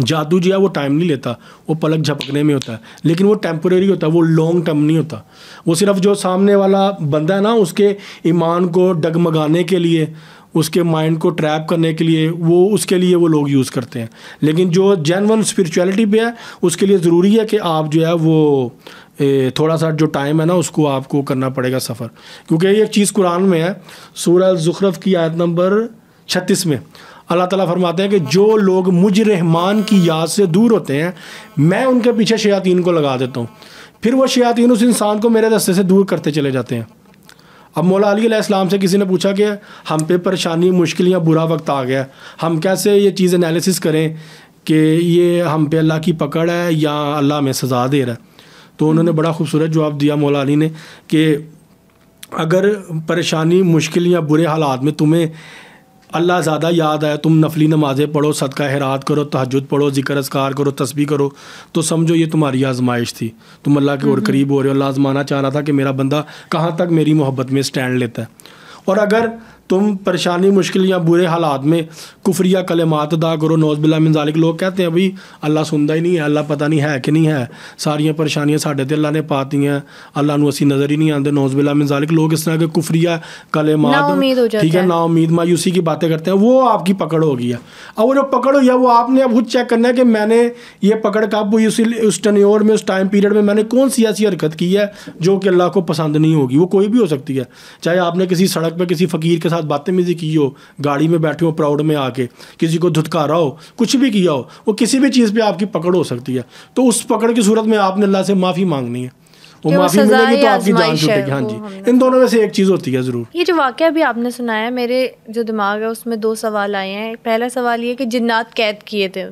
जादू जो है वो टाइम नहीं लेता वो पलक झपकने में होता है लेकिन वो टेम्पोरेरी होता है वो लॉन्ग टर्म नहीं होता वो सिर्फ जो सामने वाला बंदा है ना उसके ईमान को डगमगाने के लिए उसके माइंड को ट्रैप करने के लिए वो उसके लिए वो लोग यूज़ करते हैं लेकिन जो जैनवन स्पिरिचुअलिटी पे है उसके लिए ज़रूरी है कि आप जो है वो ए, थोड़ा सा जो टाइम है ना उसको आपको करना पड़ेगा सफ़र क्योंकि एक चीज़ कुरान में है सूर्य जुखरफ की आयत नंबर छत्तीस में अल्लाह ताला फरमाते हैं कि जो लोग मुझ रहमान की याद से दूर होते हैं मैं उनके पीछे शयातीन को लगा देता हूँ फिर वो शयातीन उस इंसान को मेरे दस्ते से दूर करते चले जाते हैं अब मौला अली से किसी ने पूछा कि हम पे परेशानी मुश्किल या बुरा वक्त आ गया हम कैसे ये चीज़ एनालिसिस करें कि ये हम पे अल्लाह की पकड़ है या अल्लाह में सज़ा दे रहा है तो उन्होंने बड़ा खूबसूरत जवाब दिया मौला अली ने कि अगर परेशानी मुश्किल या बुरे हालात में तुम्हें अल्लाह ज़्यादा याद आया तुम नफली नमाज़ें पढ़ो सदका हैरात करो तहजद पढ़ो जिक्र असकार करो तस्बी करो तो समझो ये तुम्हारी आजमाइश थी तुम अल्लाह के और करीब हो रहे हो अल्लाह आजमाना चाह रहा था कि मेरा बंदा कहाँ तक मेरी मोहब्बत में स्टैंड लेता है और अगर तुम परेशानी मुश्किल या बुरे हालात में कुफरिया मात अदा करो नौजबिल्ला मिनजालिक लोग कहते हैं भाई अल्लाह सुनता ही नहीं है अल्लाह पता नहीं है कि नहीं है सारिया परेशानियां साढ़े तो अल्लाह ने पाती हैं अल्लाह असी नज़र ही नहीं आते नौजबिल्ला मिनजालिक लोग इस तरह के कुफरिया मात ठीक है ना उम्मीद मायूसी की बातें करते हैं वो आपकी पकड़ होगी है अब वो जो पकड़ हुई है वो आपने अब खुद चेक करना है कि मैंने ये पकड़ कब हुई उस उस टनियोर में उस टाइम पीरियड में मैंने कौन सी ऐसी हरकत की है जो कि अल्लाह को पसंद नहीं होगी वो कोई भी हो सकती है चाहे आपने किसी सड़क पर किसी फ़कीर के साथ बदतमीज़ी की हो गाड़ी में बैठे हो प्राउड में आके किसी को धुतकारा हो कुछ भी किया हो वो किसी भी चीज़ पे आपकी पकड़ हो सकती है तो उस पकड़ की सूरत में आपने अल्लाह से माफ़ी मांगनी है वो माफी मिलेगी तो आपकी जान हाँ जी इन दोनों में से एक चीज होती है जरूर ये जो भी आपने सुनाया मेरे जो दिमाग है उसमें दो सवाल आए हैं पहला सवाल ये कि जिन्नात कैद किए थे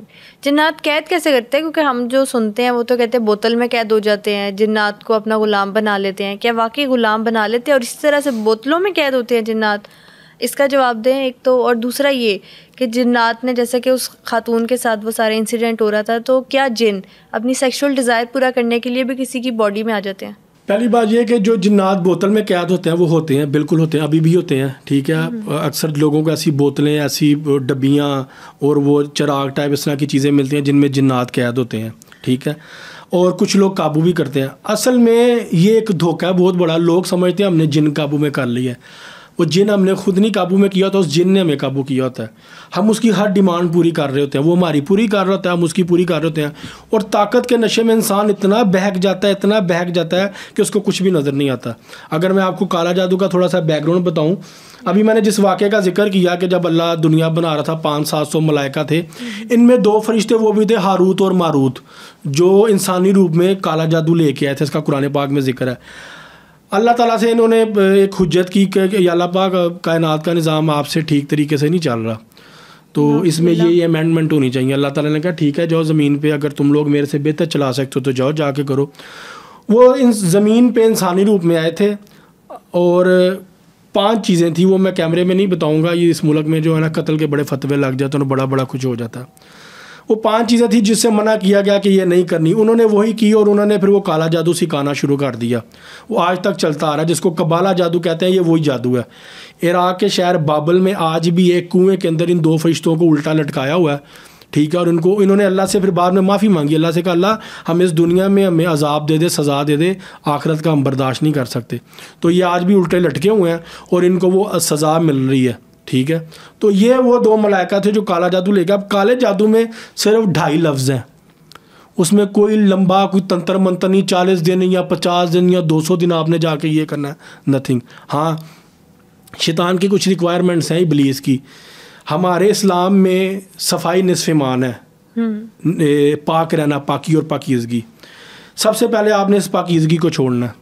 जिन्नात कैद कैसे करते हैं क्योंकि हम जो सुनते हैं वो तो कहते हैं बोतल में कैद हो जाते हैं जिन्नात को अपना गुलाम बना लेते हैं क्या वाकई गुलाम बना लेते हैं और इसी तरह से बोतलों में कैद होते हैं जिन्नात इसका जवाब दें एक तो और दूसरा ये कि जिन्नात ने जैसे कि उस खातून के साथ वो सारे इंसिडेंट हो रहा था तो क्या जिन अपनी सेक्सुअल डिज़ायर पूरा करने के लिए भी किसी की बॉडी में आ जाते हैं पहली बात यह कि जो जिन्नात बोतल में कैद होते हैं वो होते हैं बिल्कुल होते हैं अभी भी होते हैं ठीक है हम्म, हम्म। अक्सर लोगों को ऐसी बोतलें ऐसी डब्बियाँ और वो चराग टाइप इस तरह की चीज़ें मिलती हैं जिनमें जिन्नात कैद होते हैं ठीक है और कुछ लोग काबू भी करते हैं असल में ये एक धोखा है बहुत बड़ा लोग समझते हैं हमने जिन काबू में कर लिया है वो जिन हमने खुद नहीं काबू में किया होता उस जिन ने हमें काबू किया होता है हम उसकी हर डिमांड पूरी कर रहे होते हैं वो हमारी पूरी कर रहा होता है हम उसकी पूरी कर रहे होते हैं और ताकत के नशे में इंसान इतना बहक जाता है इतना बहक जाता है कि उसको कुछ भी नज़र नहीं आता अगर मैं आपको काला जादू का थोड़ा सा बैकग्राउंड बताऊँ अभी मैंने जिस वाक़े का जिक्र किया कि जब अल्लाह दुनिया बना रहा था पाँच सात सौ मलाइका थे इनमें दो फरिश्ते वो भी थे हारूत और मारूत जो इंसानी रूप में काला जादू लेके आए थे इसका कुरान पाक में जिक्र है अल्लाह ताला से इन्होंने एक हजत की कि अल्लाह पाक कायनात का निज़ाम आपसे ठीक तरीके से नहीं चल रहा तो इसमें ये अमेंडमेंट होनी चाहिए अल्लाह ताला ने कहा ठीक है जाओ ज़मीन पे अगर तुम लोग मेरे से बेहतर चला सकते हो तो जाओ जाके करो वो इन ज़मीन पे इंसानी रूप में आए थे और पांच चीज़ें थी वो मैं कैमरे में नहीं बताऊँगा ये इस मुल्क में जो है ना कत्ल के बड़े फतवे लग जाते हैं बड़ा बड़ा कुछ हो जाता है वो पांच चीज़ें थी जिससे मना किया गया कि ये नहीं करनी उन्होंने वही की और उन्होंने फिर वो काला जादू सिखाना शुरू कर दिया वो आज तक चलता आ रहा है जिसको कबाला जादू कहते हैं ये वही जादू है इराक के शहर बाबल में आज भी एक कुएँ के अंदर इन दो फरिश्तों को उल्टा लटकाया हुआ है ठीक है और इनको इन्होंने अल्लाह से फिर बाद में माफ़ी मांगी अल्लाह से कहा अल्लाह हम इस दुनिया में हमें अजाब दे दे सज़ा दे दे आखरत का हम बर्दाश्त नहीं कर सकते तो ये आज भी उल्टे लटके हुए हैं और इनको वो सज़ा मिल रही है ठीक है तो ये वो दो मलाइका थे जो काला जादू लेके अब काले जादू में सिर्फ ढाई लफ्ज़ हैं उसमें कोई लंबा कोई तंत्र मंत्र नहीं चालीस दिन या पचास दिन या दो सौ दिन आपने जाके ये करना है नथिंग हाँ शैतान की कुछ रिक्वायरमेंट्स हैं इबलीस की हमारे इस्लाम में सफाई नस्फमान है हम्म। पाक रहना पाकी और पाकिजगी सबसे पहले आपने इस पाकिजगी को छोड़ना है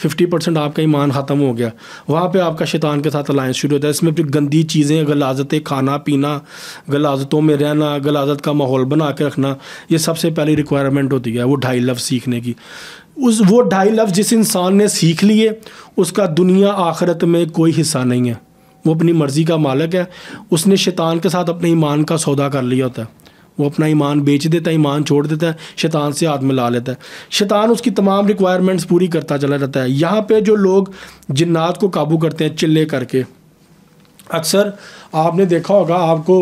फिफ्टी परसेंट आपका ईमान ख़त्म हो गया वहाँ पे आपका शैतान के साथ अलायंस शुरू होता है इसमें फिर गंदी चीज़ें गलाजतें खाना पीना गलाजतों में रहना गलाजत का माहौल बना के रखना ये सबसे पहली रिक्वायरमेंट होती है वो ढाई लफ्ज़ सीखने की उस वो ढाई लफ्ज़ जिस इंसान ने सीख लिए उसका दुनिया आखरत में कोई हिस्सा नहीं है वो अपनी मर्ज़ी का मालक है उसने शैतान के साथ अपने ईमान का सौदा कर लिया होता है वो अपना ईमान बेच देता है ईमान छोड़ देता है शैतान से हाथ में ला लेता है शैतान उसकी तमाम रिक्वायरमेंट्स पूरी करता चला जाता है यहाँ पे जो लोग जिन्नात को काबू करते हैं चिल्ले करके अक्सर आपने देखा होगा आपको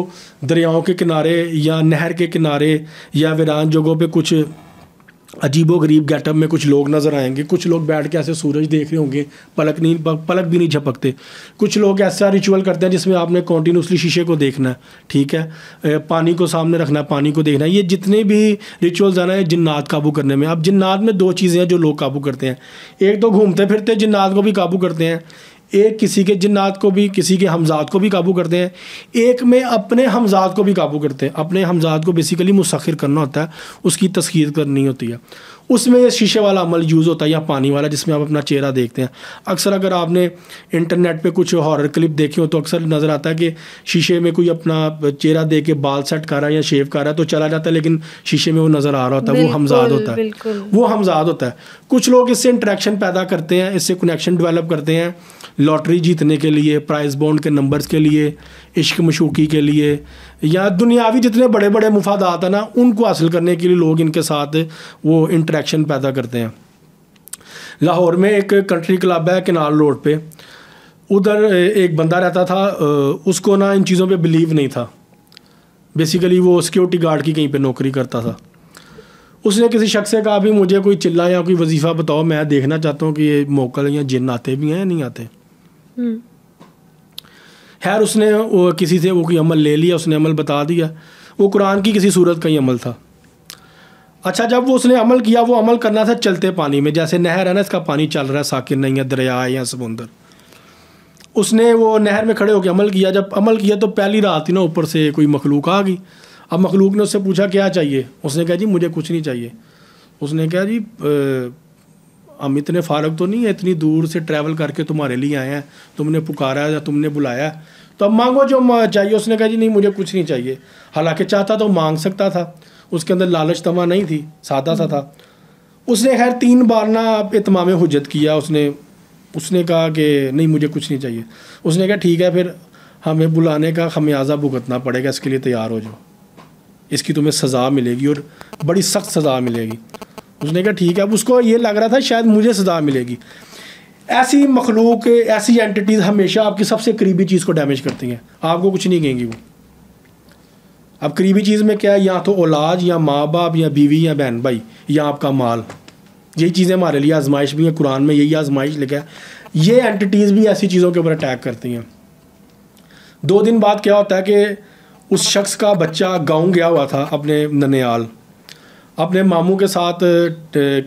दरियाओं के किनारे या नहर के किनारे या वीरान जगहों पे कुछ अजीबो गरीब गेटअप में कुछ लोग नज़र आएंगे कुछ लोग बैठ के ऐसे सूरज देख रहे होंगे पलक नहीं पलक भी नहीं झपकते कुछ लोग ऐसा रिचुअल करते हैं जिसमें आपने कॉन्टीन्यूसली शीशे को देखना है ठीक है पानी को सामने रखना है पानी को देखना है ये जितने भी रिचुअल्स आना है जिन्नात काबू करने में अब जिन्नात में दो चीज़ें हैं जो लोग काबू करते हैं एक तो घूमते फिरते जिन्नात को भी काबू करते हैं एक किसी के जिन्नात को भी किसी के हमजात को भी काबू करते हैं एक में अपने हमजात को भी काबू करते हैं अपने हमजात को बेसिकली मुस्ख़िर करना होता है उसकी तस्खीर करनी होती है उसमें शीशे वाला अमल यूज़ होता है या पानी वाला जिसमें आप अपना चेहरा देखते हैं अक्सर अगर आपने इंटरनेट पे कुछ हॉरर क्लिप देखे हो तो अक्सर नज़र आता है कि शीशे में कोई अपना चेहरा दे के बाल सेट कर रहा है या शेव कर रहा है तो चला जाता है लेकिन शीशे में वो नज़र आ रहा होता है वो हमजाद होता है वो हमजाद होता है कुछ लोग इससे इंट्रैक्शन पैदा करते हैं इससे कनेक्शन डेवलप करते हैं लॉटरी जीतने के लिए प्राइस बॉन्ड के नंबर्स के लिए इश्क मशूकी के लिए या दुनियावी जितने बड़े बड़े मुफादात हैं ना उनको हासिल करने के लिए लोग इनके साथ वो इंट्रैक्शन पैदा करते हैं लाहौर में एक कंट्री क्लब है किनार रोड पर उधर एक बंदा रहता था उसको ना इन चीज़ों पर बिलीव नहीं था बेसिकली वो सिक्योरिटी गार्ड की कहीं पर नौकरी करता था उसने किसी शख्स से कहा भी मुझे कोई चिल्ला या कोई वजीफ़ा बताओ मैं देखना चाहता हूँ कि ये मौका या जिन आते भी हैं या नहीं आते हम्म। खैर उसने किसी से वो कोई अमल ले लिया उसने अमल बता दिया वो कुरान की किसी सूरत का ही अमल था अच्छा जब वो उसने अमल किया वो अमल करना था चलते पानी में जैसे नहर है ना इसका पानी चल रहा है साकिर नहीं है दरिया है या समुंदर उसने वो नहर में खड़े होकर अमल किया जब अमल किया तो पहली रात ही ना ऊपर से कोई मखलूक आ गई अब मखलूक ने उससे पूछा क्या चाहिए उसने कहा जी मुझे कुछ नहीं चाहिए उसने कहा जी हम इतने फारग तो नहीं है इतनी दूर से ट्रैवल करके तुम्हारे लिए आए हैं तुमने पुकारा या तुमने बुलाया तो अब मांगो जो चाहिए उसने कहा जी नहीं मुझे कुछ नहीं चाहिए हालांकि चाहता तो मांग सकता था उसके अंदर लालच तमा नहीं थी सादा सा था उसने खैर तीन बार ना इतमाम हजत किया उसने उसने कहा कि नहीं मुझे कुछ नहीं चाहिए उसने कहा ठीक है फिर हमें बुलाने का खमियाजा भुगतना पड़ेगा इसके लिए तैयार हो जाओ इसकी तुम्हें सज़ा मिलेगी और बड़ी सख्त सज़ा मिलेगी उसने कहा ठीक है अब उसको ये लग रहा था शायद मुझे सजा मिलेगी ऐसी मखलूक ऐसी एंटिटीज़ हमेशा आपकी सबसे करीबी चीज़ को डैमेज करती हैं आपको कुछ नहीं कहेंगी वो अब करीबी चीज़ में क्या है या तो औलाद या माँ बाप या बीवी या बहन भाई या आपका माल यही चीज़ें हमारे लिए आजमाइश भी है कुरान में यही आजमाइश लिखा है ये एंटिटीज़ भी ऐसी चीज़ों के ऊपर अटैक करती हैं दो दिन बाद क्या होता है कि उस शख्स का बच्चा गाँव गया हुआ था अपने ननियाल अपने मामू के साथ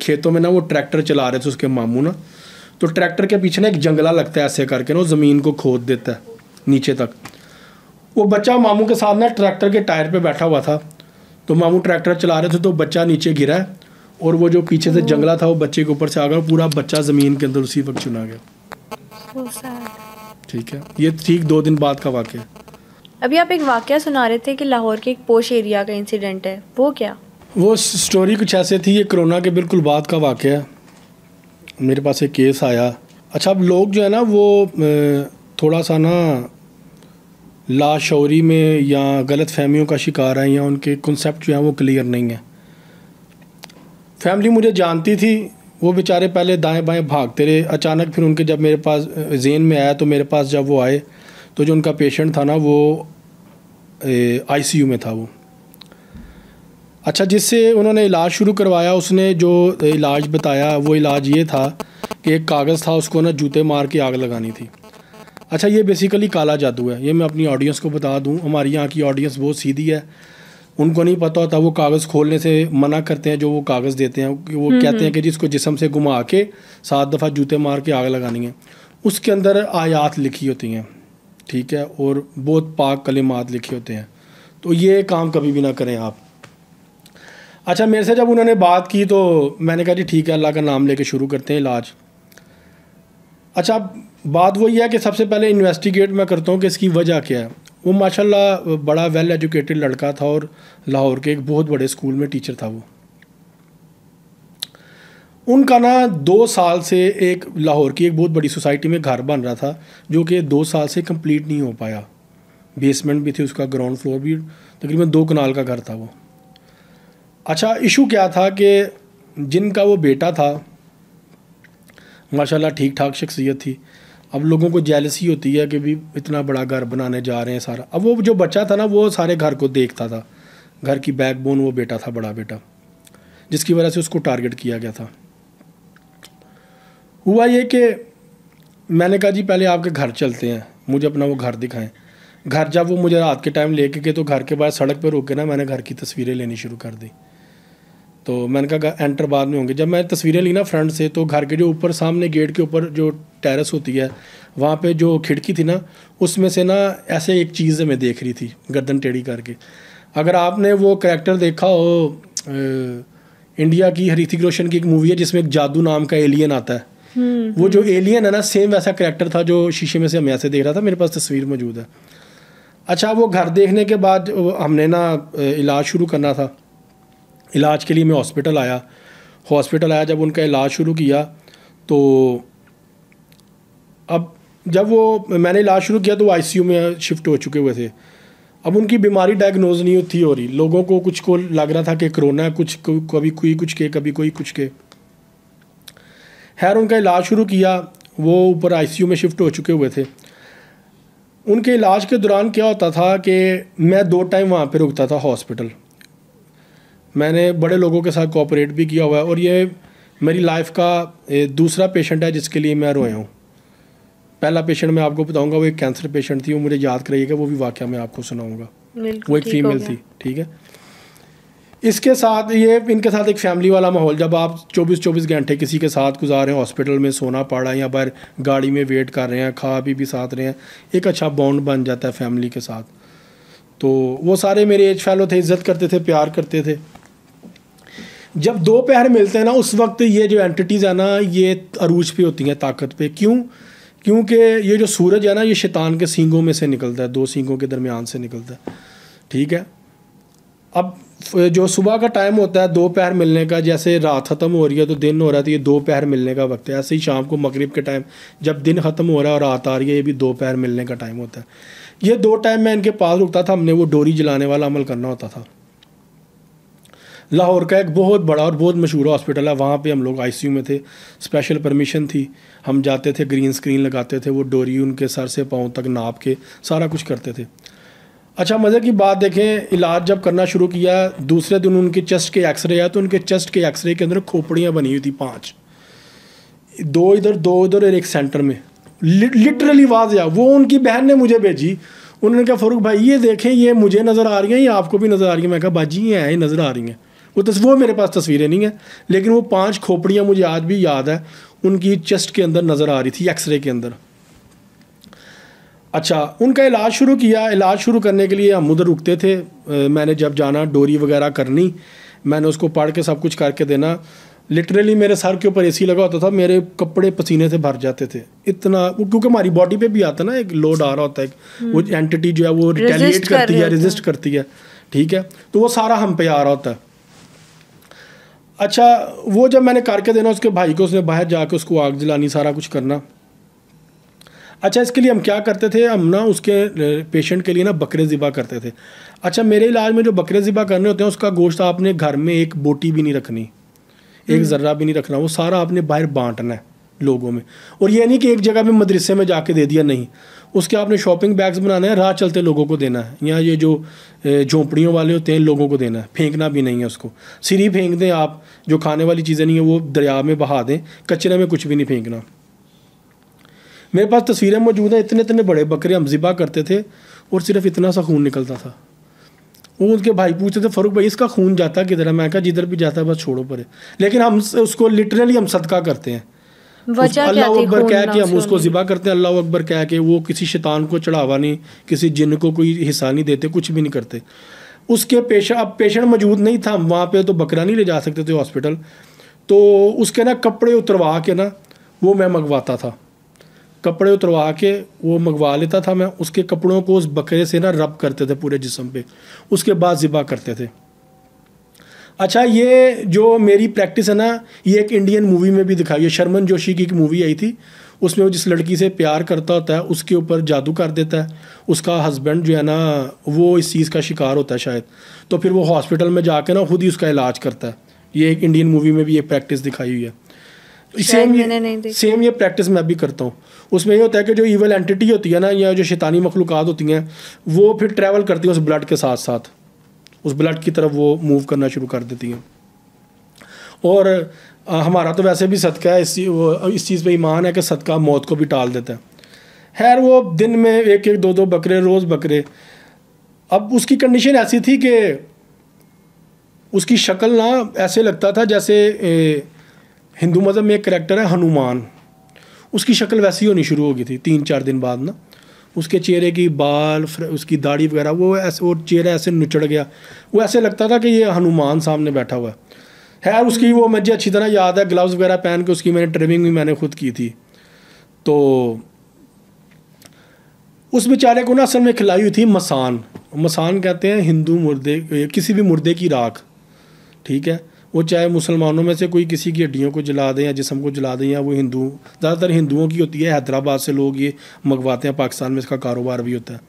खेतों में ना वो ट्रैक्टर चला रहे थे उसके मामू ना तो ट्रैक्टर के पीछे ना एक जंगला लगता है ऐसे करके ना वो ज़मीन को खोद देता है नीचे तक वो बच्चा मामू के साथ ना ट्रैक्टर के टायर पे बैठा हुआ था तो मामू ट्रैक्टर चला रहे थे तो बच्चा नीचे गिरा है और वो जो पीछे से जंगला था वो बच्चे के ऊपर से आ गया पूरा बच्चा ज़मीन के अंदर उसी वक्त चुना गया ठीक है ये ठीक दो दिन बाद का वाक्य है अभी आप एक वाक्य सुना रहे थे कि लाहौर के एक पोश एरिया का इंसिडेंट है वो क्या वो स्टोरी कुछ ऐसे थी ये कोरोना के बिल्कुल बाद का वाक़ है मेरे पास एक केस आया अच्छा अब लोग जो है ना वो थोड़ा सा ना लाशौरी में या गलत फहमियों का शिकार है या उनके कंसेप्ट जो हैं वो क्लियर नहीं है फैमिली मुझे जानती थी वो बेचारे पहले दाएं बाएं भागते रहे अचानक फिर उनके जब मेरे पास जेन में आया तो मेरे पास जब वो आए तो जो उनका पेशेंट था ना वो आईसीयू में था वो अच्छा जिससे उन्होंने इलाज शुरू करवाया उसने जो इलाज बताया वो इलाज ये था कि एक कागज़ था उसको ना जूते मार के आग लगानी थी अच्छा ये बेसिकली काला जादू है ये मैं अपनी ऑडियंस को बता दूँ हमारी यहाँ की ऑडियंस बहुत सीधी है उनको नहीं पता होता वो कागज़ खोलने से मना करते हैं जो वो कागज़ देते हैं वो हम्म, कहते हैं हम्म। कि जिसको जिसम से घुमा के सात दफ़ा जूते मार के आग लगानी है उसके अंदर आयात लिखी होती हैं ठीक है और बहुत पाक कलिमात लिखे होते हैं तो ये काम कभी भी ना करें आप अच्छा मेरे से जब उन्होंने बात की तो मैंने कहा जी ठीक है अल्लाह का नाम लेके शुरू करते हैं इलाज अच्छा बात वही है कि सबसे पहले इन्वेस्टिगेट मैं करता हूँ कि इसकी वजह क्या है वो माशाल्लाह बड़ा वेल एजुकेटेड लड़का था और लाहौर के एक बहुत बड़े स्कूल में टीचर था वो उनका ना दो साल से एक लाहौर की एक बहुत बड़ी सोसाइटी में घर बन रहा था जो कि दो साल से कंप्लीट नहीं हो पाया बेसमेंट भी थी उसका ग्राउंड फ्लोर भी तकरीबन दो कनाल का घर था वो अच्छा इशू क्या था कि जिनका वो बेटा था माशाल्लाह ठीक ठाक शख्सियत थी अब लोगों को जेलसी होती है कि भी इतना बड़ा घर बनाने जा रहे हैं सारा अब वो जो बच्चा था ना वो सारे घर को देखता था घर की बैकबोन वो बेटा था बड़ा बेटा जिसकी वजह से उसको टारगेट किया गया था हुआ ये कि मैंने कहा जी पहले आपके घर चलते हैं मुझे अपना वो घर दिखाएं घर जब वो मुझे रात के टाइम लेके गए तो घर के बाहर सड़क पर रोक के ना मैंने घर की तस्वीरें लेनी शुरू कर दी तो मैंने कहा एंटर बाद में होंगे जब मैं तस्वीरें ली ना फ्रंट से तो घर के जो ऊपर सामने गेट के ऊपर जो टेरेस होती है वहाँ पे जो खिड़की थी ना उसमें से ना ऐसे एक चीज़ मैं देख रही थी गर्दन टेढ़ी करके अगर आपने वो करेक्टर देखा हो इंडिया की हरितिक रोशन की एक मूवी है जिसमें एक जादू नाम का एलियन आता है हम्म, वो जो एलियन हम्म। है ना सेम वैसा करेक्टर था जो शीशे में से हमें ऐसे देख रहा था मेरे पास तस्वीर मौजूद है अच्छा वो घर देखने के बाद हमने ना इलाज शुरू करना था इलाज के लिए मैं हॉस्पिटल आया हॉस्पिटल आया जब उनका इलाज शुरू किया तो अब जब वो मैंने इलाज शुरू किया तो वो आईसीयू में शिफ्ट हो चुके हुए थे अब उनकी बीमारी डायग्नोज नहीं थी हो रही लोगों को कुछ को लग रहा था कि कोरोना कुछ कभी कोई कुछ के कभी कोई कुछ के खैर उनका इलाज शुरू किया वो ऊपर आईसीयू में शिफ्ट हो चुके हुए थे उनके इलाज के दौरान क्या होता था कि मैं दो टाइम वहाँ पर रुकता था हॉस्पिटल मैंने बड़े लोगों के साथ कोऑपरेट भी किया हुआ है और ये मेरी लाइफ का दूसरा पेशेंट है जिसके लिए मैं रोया हूँ पहला पेशेंट मैं आपको बताऊँगा वो एक कैंसर पेशेंट थी वो मुझे याद करिएगा वो भी वाक्य मैं आपको सुनाऊँगा वो एक फीमेल थी ठीक है इसके साथ ये इनके साथ एक फैमिली वाला माहौल जब आप 24-24 घंटे किसी के साथ गुजार रहे हैं हॉस्पिटल में सोना पड़ा है या बाहर गाड़ी में वेट कर रहे हैं खा पी भी साथ रहे हैं एक अच्छा बॉन्ड बन जाता है फैमिली के साथ तो वो सारे मेरे एज फैलो थे इज्जत करते थे प्यार करते थे जब दो पैर मिलते हैं ना उस वक्त ये जो एंटिटीज़ है ना ये अरूज पे होती हैं ताकत पे क्यों क्योंकि ये जो सूरज है ना ये शैतान के सींगों में से निकलता है दो सींगों के दरमियान से निकलता है ठीक है अब जो सुबह का टाइम होता है दो पैर मिलने का जैसे रात ख़त्म हो रही है तो दिन हो रहा है तो ये दो पैर मिलने का वक्त है ऐसे ही शाम को मगरिब के टाइम जब दिन ख़त्म हो रहा है और रात आ रही है ये भी दो पैर मिलने का टाइम होता है ये दो टाइम मैं इनके पास रुकता था हमने वो डोरी जलाने वाला अमल करना होता था लाहौर का एक बहुत बड़ा और बहुत मशहूर हॉस्पिटल है वहाँ पे हम लोग आईसीयू में थे स्पेशल परमिशन थी हम जाते थे ग्रीन स्क्रीन लगाते थे वो डोरी उनके सर से पाँव तक नाप के सारा कुछ करते थे अच्छा मज़े की बात देखें इलाज जब करना शुरू किया दूसरे दिन उनके चेस्ट के एक्सरे आए तो उनके चेस्ट के एक्सरे के अंदर खोपड़ियाँ बनी हुई थी पाँच दो इधर दो इधर और एक सेंटर में लिटरली वाज या वो उनकी बहन ने मुझे भेजी उन्होंने कहा फ़ारूक भाई ये देखें ये मुझे नज़र आ रही हैं ये आपको भी नज़र आ रही है मैं कहा बाजी ये हैं नज़र आ रही हैं वो तस्वीर वो मेरे पास तस्वीरें नहीं हैं लेकिन वो पांच खोपड़ियाँ मुझे आज भी याद है उनकी चेस्ट के अंदर नज़र आ रही थी एक्सरे के अंदर अच्छा उनका इलाज शुरू किया इलाज शुरू करने के लिए हम उधर रुकते थे मैंने जब जाना डोरी वगैरह करनी मैंने उसको पढ़ के सब कुछ करके देना लिटरली मेरे सर के ऊपर सी लगा होता था मेरे कपड़े पसीने से भर जाते थे इतना क्योंकि हमारी बॉडी पे भी आता ना एक लोड आ रहा होता है हम्म। वो एंटिटी जो है वो रिटेलिएट करती है रिजिस्ट करती है ठीक है तो वो सारा हम पे आ रहा होता है अच्छा वो जब मैंने करके देना उसके भाई को उसने बाहर जाके उसको आग जलानी सारा कुछ करना अच्छा इसके लिए हम क्या करते थे हम ना उसके पेशेंट के लिए ना बकरे ज़िबा करते थे अच्छा मेरे इलाज में जो बकरे ज़िबा करने होते हैं उसका गोश्त आपने घर में एक बोटी भी नहीं रखनी एक हम्म। ज़र्रा भी नहीं रखना वो सारा आपने बाहर बांटना है लोगों में और ये नहीं कि एक जगह भी मदरसे में जाके दे दिया नहीं उसके आपने शॉपिंग बैग्स बनाना है राह चलते लोगों को देना है या ये जो झोंपड़ियों वाले होते हैं लोगों को देना है फेंकना भी नहीं है उसको सिरी फेंक दें आप जो खाने वाली चीज़ें नहीं है वो दरिया में बहा दें कचरे में कुछ भी नहीं फेंकना मेरे पास तस्वीरें मौजूद हैं इतने इतने बड़े बकरे हम ज़िबा करते थे और सिर्फ इतना सा खून निकलता था वो उनके भाई पूछते थे फ़रूक़ भाई इसका खून जाता किधर है मैं कहा जिधर भी जाता है बस छोड़ो परे लेकिन हम उसको लिटरली हम सदका करते हैं अल्लाह अकबर कह के हम उसको ज़िबा करते हैं अल्लाह अकबर कह के वो किसी शैतान को चढ़ावा नहीं किसी जिन को कोई हिस्सा नहीं देते कुछ भी नहीं करते उसके पेशा अब पेशेंट मौजूद नहीं था वहाँ पे तो बकरा नहीं ले जा सकते थे हॉस्पिटल तो उसके ना कपड़े उतरवा के ना वो मैं मंगवाता था कपड़े उतरवा के वो मंगवा लेता था मैं उसके कपड़ों को उस बकरे से ना रब करते थे पूरे जिसम पे उसके बाद ज़िबा करते थे अच्छा ये जो मेरी प्रैक्टिस है ना ये एक इंडियन मूवी में भी दिखाई है शर्मन जोशी की एक मूवी आई थी उसमें वो जिस लड़की से प्यार करता होता है उसके ऊपर जादू कर देता है उसका हस्बैंड जो है ना वो इस चीज़ का शिकार होता है शायद तो फिर वो हॉस्पिटल में जाकर ना खुद ही उसका इलाज करता है ये एक इंडियन मूवी में भी ये प्रैक्टिस दिखाई हुई है सेम ये सेम ये प्रैक्टिस मैं भी करता हूँ उसमें ये होता है कि जो इवल एंटिटी होती है ना या जो शैतानी मखलूक होती हैं वो फिर ट्रैवल करती हैं उस ब्लड के साथ साथ उस ब्लड की तरफ वो मूव करना शुरू कर देती हैं और आ, हमारा तो वैसे भी सदका है इस इस चीज़ पे ईमान है कि सदका मौत को भी टाल देता है खैर वो दिन में एक एक दो दो बकरे रोज़ बकरे अब उसकी कंडीशन ऐसी थी कि उसकी शक्ल ना ऐसे लगता था जैसे ए, हिंदू मज़हब में एक करेक्टर है हनुमान उसकी शक्ल वैसी होनी शुरू हो गई थी तीन चार दिन बाद ना उसके चेहरे की बाल उसकी दाढ़ी वगैरह वो ऐसे वो चेहरा ऐसे नुचड़ गया वो ऐसे लगता था कि ये हनुमान सामने बैठा हुआ है खैर उसकी वो मुझे अच्छी तरह याद है ग्लव्स वगैरह पहन के उसकी मैंने ट्रिमिंग भी मैंने खुद की थी तो उस बेचारे को ना असल में खिलाई हुई थी मसान मसान कहते हैं हिंदू मुर्दे किसी भी मुर्दे की राख ठीक है वो चाहे मुसलमानों में से कोई किसी की हड्डियों को जला दें या जिसम को जला दें या वो हिंदू ज़्यादातर हिंदुओं की होती है हैदराबाद से लोग ये मंगवाते हैं पाकिस्तान में इसका कारोबार भी होता है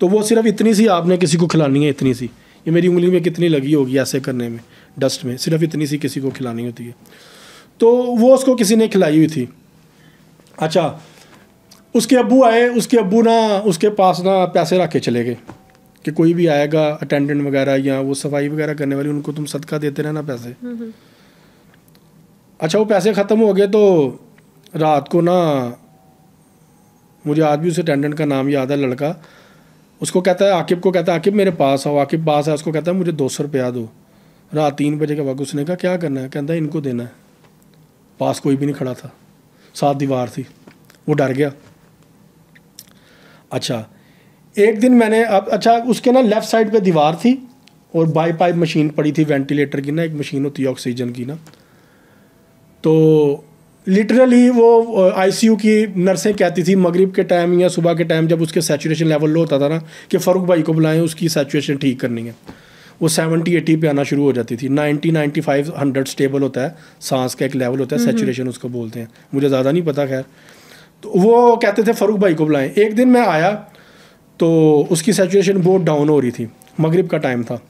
तो वो सिर्फ इतनी सी आपने किसी को खिलानी है इतनी सी ये मेरी उंगली में कितनी लगी होगी ऐसे करने में डस्ट में सिर्फ इतनी सी किसी को खिलानी होती है तो वो उसको किसी ने खिलाई हुई थी अच्छा उसके अबू आए उसके अबू ना उसके पास ना पैसे रख के चले गए कि कोई भी आएगा अटेंडेंट वगैरह या वो सफाई वगैरह करने वाली उनको तुम सदका देते रहना पैसे अच्छा वो पैसे ख़त्म हो गए तो रात को ना मुझे आज भी उस अटेंडेंट का नाम याद है लड़का उसको कहता है आकिब को कहता है आकिब मेरे पास आओ आकिब पास है उसको कहता है मुझे दो सौ रुपया दो रात तीन बजे के वक्त उसने कहा क्या करना है कहता है इनको देना है पास कोई भी नहीं खड़ा था साथ दीवार थी वो डर गया अच्छा एक दिन मैंने अब अच्छा उसके ना लेफ़्ट साइड पे दीवार थी और बाई पाइप मशीन पड़ी थी वेंटिलेटर की ना एक मशीन होती है ऑक्सीजन की ना तो लिटरली वो आईसीयू की नर्सें कहती थी मगरिब के टाइम या सुबह के टाइम जब उसके सेचुरेशन लेवल लो होता था ना कि फ़ारूक भाई को बुलाएं उसकी सेचुरेशन ठीक करनी है वो सेवेंटी एटी पे आना शुरू हो जाती थी ninety ninety five hundred stable होता है सांस का एक लेवल होता है सेचुरेशन उसको बोलते हैं मुझे ज़्यादा नहीं पता खैर तो वो कहते थे फ़ारूक भाई को बुलाएं एक दिन मैं आया तो उसकी सेचुएशन बहुत डाउन हो रही थी मगरिब का टाइम था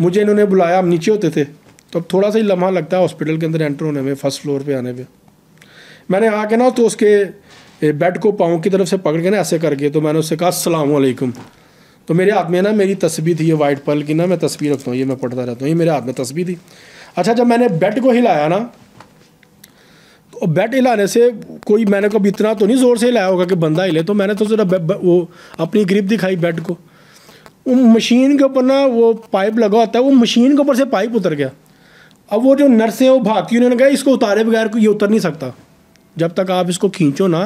मुझे इन्होंने बुलाया हम नीचे होते थे तो अब थोड़ा सा ही लम्हा लगता है हॉस्पिटल के अंदर एंटर होने में फर्स्ट फ्लोर पे आने पे मैंने आके ना तो उसके बेड को पाँव की तरफ से पकड़ के ना ऐसे करके तो मैंने उससे कहा असलम तो मेरे हाथ में ना मेरी तस्वीर थी ये वाइट पर्ल की ना मैं तस्वीर रखता हूँ ये मैं पढ़ता रहता हूँ ये मेरे हाथ में तस्वीर थी अच्छा जब मैंने बेड को हिलाया ना और बैट हिलाने से कोई मैंने कभी इतना तो नहीं ज़ोर से हिलाया होगा कि बंदा हिले तो मैंने तो ज़रा वो अपनी ग्रिप दिखाई बैट को वो मशीन के ऊपर ना वो पाइप लगा होता है वो मशीन के ऊपर से पाइप उतर गया अब वो जो नर्स हैं वो भागती उन्होंने कहा इसको उतारे बगैर ये उतर नहीं सकता जब तक आप इसको खींचो ना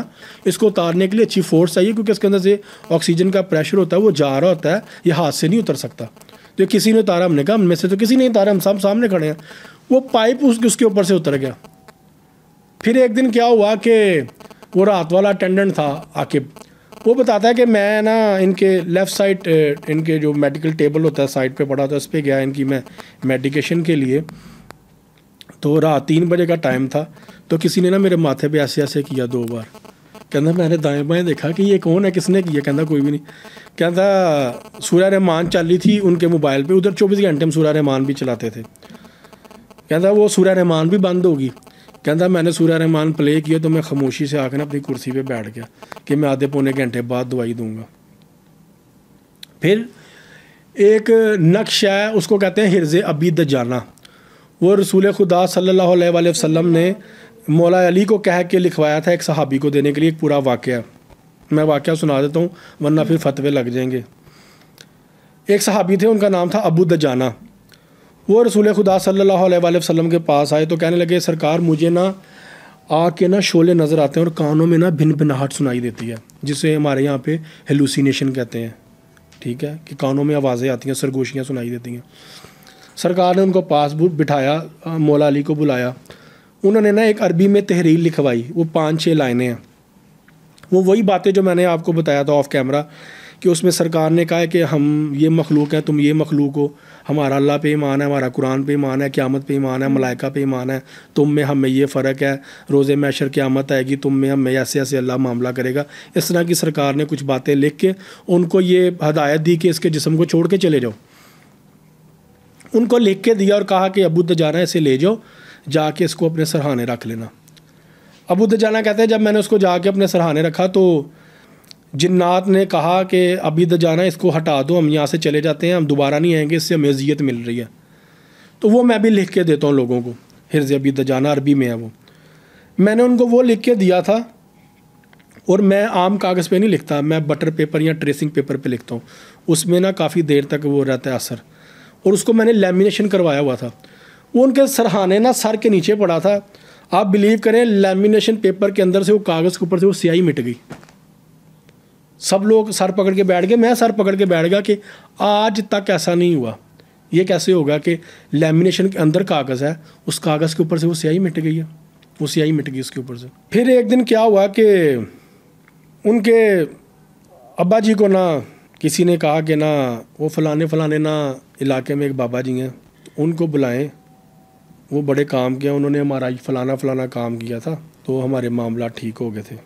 इसको उतारने के लिए अच्छी फोर्स चाहिए क्योंकि इसके अंदर से ऑक्सीजन का प्रेशर होता है वो जा रहा होता है ये हाथ से नहीं उतर सकता तो किसी ने उतारा हमने कहा हमने से तो किसी ने उतारा हम सामने खड़े हैं वो पाइप उसके उसके ऊपर से उतर गया फिर एक दिन क्या हुआ कि वो रात वाला अटेंडेंट था आकिब वो बताता है कि मैं ना इनके लेफ़्ट साइड इनके जो मेडिकल टेबल होता है साइड पे पड़ा था उस पर गया इनकी मैं मेडिकेशन के लिए तो रात तीन बजे का टाइम था तो किसी ने ना मेरे माथे पे ऐसे ऐसे किया दो बार कहता मैंने दाएं बाएं देखा कि ये कौन है किसने किया कहता कोई भी नहीं कहता सूर्य रहमान चाली थी उनके मोबाइल पर उधर चौबीस घंटे में सूर्य रहमान भी चलाते थे कहता वो सूर्य रहमान भी बंद होगी कहता मैंने सूर्य रहमान प्ले किया तो मैं खामोशी से आकर अपनी कुर्सी पे बैठ गया कि मैं आधे पौने घंटे बाद दवाई दूंगा फिर एक नक्श है उसको कहते हैं हिरज अबीद जाना वो रसूल खुदा सल्लल्लाहु अलैहि वसल्लम ने मौला अली को कह के लिखवाया था एक सहाबी को देने के लिए एक पूरा वाक़ मैं वाक़ सुना देता हूँ वरना फिर फतवे लग जाएंगे एक सहाबी थे उनका नाम था अबू दजाना वो रसूल खुदा सल्ला वसम के पास आए तो कहने लगे सरकार मुझे ना आके ना शोले नज़र आते हैं और कानों में ना भिन भिनाहट सुनाई देती है जिसे हमारे यहाँ पे हेलूसिनेशन कहते हैं ठीक है कि कानों में आवाज़ें आती हैं सरगोशियाँ सुनाई देती हैं सरकार ने उनको पास बिठाया मौला अली को बुलाया उन्होंने ना एक अरबी में तहरीर लिखवाई वो पाँच छः लाइने हैं वो वही बातें जो मैंने आपको बताया था ऑफ कैमरा कि उसमें सरकार ने कहा है कि हम ये मखलूक हैं तुम ये मखलूक हो हमारा अल्लाह पे ईमान है हमारा कुरान पे ईमान है क्यामत पे ईमान है मलाइका पे ईमान है तुम में हमें ये फ़र्क है रोज़ मैशर क्यामत आएगी तुम में हमें ऐसे ऐसे अल्लाह मामला करेगा इस तरह की सरकार ने कुछ बातें लिख के उनको ये हदायत दी कि इसके जिसम को छोड़ के चले जाओ उनको लिख के दिया और कहा कि अबू दजाना इसे ले जाओ जाके इसको अपने सरहाने रख लेना अबू दजाना कहते हैं जब मैंने उसको जाके अपने सरहाने रखा तो जिन्नात ने कहा कि अभी तो जाना इसको हटा दो हम यहाँ से चले जाते हैं हम दोबारा नहीं आएंगे इससे हमें अजियत मिल रही है तो वो मैं भी लिख के देता हूँ लोगों को हिरज अभी दजाना तो अरबी में है वो मैंने उनको वो लिख के दिया था और मैं आम कागज़ पे नहीं लिखता मैं बटर पेपर या ट्रेसिंग पेपर पे लिखता हूँ उसमें ना काफ़ी देर तक वो रहता है असर और उसको मैंने लेमिनेशन करवाया हुआ था वो उनके सरहाने ना सर के नीचे पड़ा था आप बिलीव करें लेमिनेशन पेपर के अंदर से वो कागज़ के ऊपर से वो स्याही मिट गई सब लोग सर पकड़ के बैठ गए मैं सर पकड़ के बैठ गया कि आज तक ऐसा नहीं हुआ ये कैसे होगा कि लेमिनेशन के अंदर कागज़ है उस कागज़ के ऊपर से वो स्याही मिट गई है वो स्याही मिट गई उसके ऊपर से फिर एक दिन क्या हुआ कि उनके अब्बा जी को ना किसी ने कहा कि ना वो फलाने फलाने ना इलाके में एक बाबा जी हैं उनको बुलाएं वो बड़े काम किया उन्होंने हमारा फलाना फलाना काम किया था तो हमारे मामला ठीक हो गए थे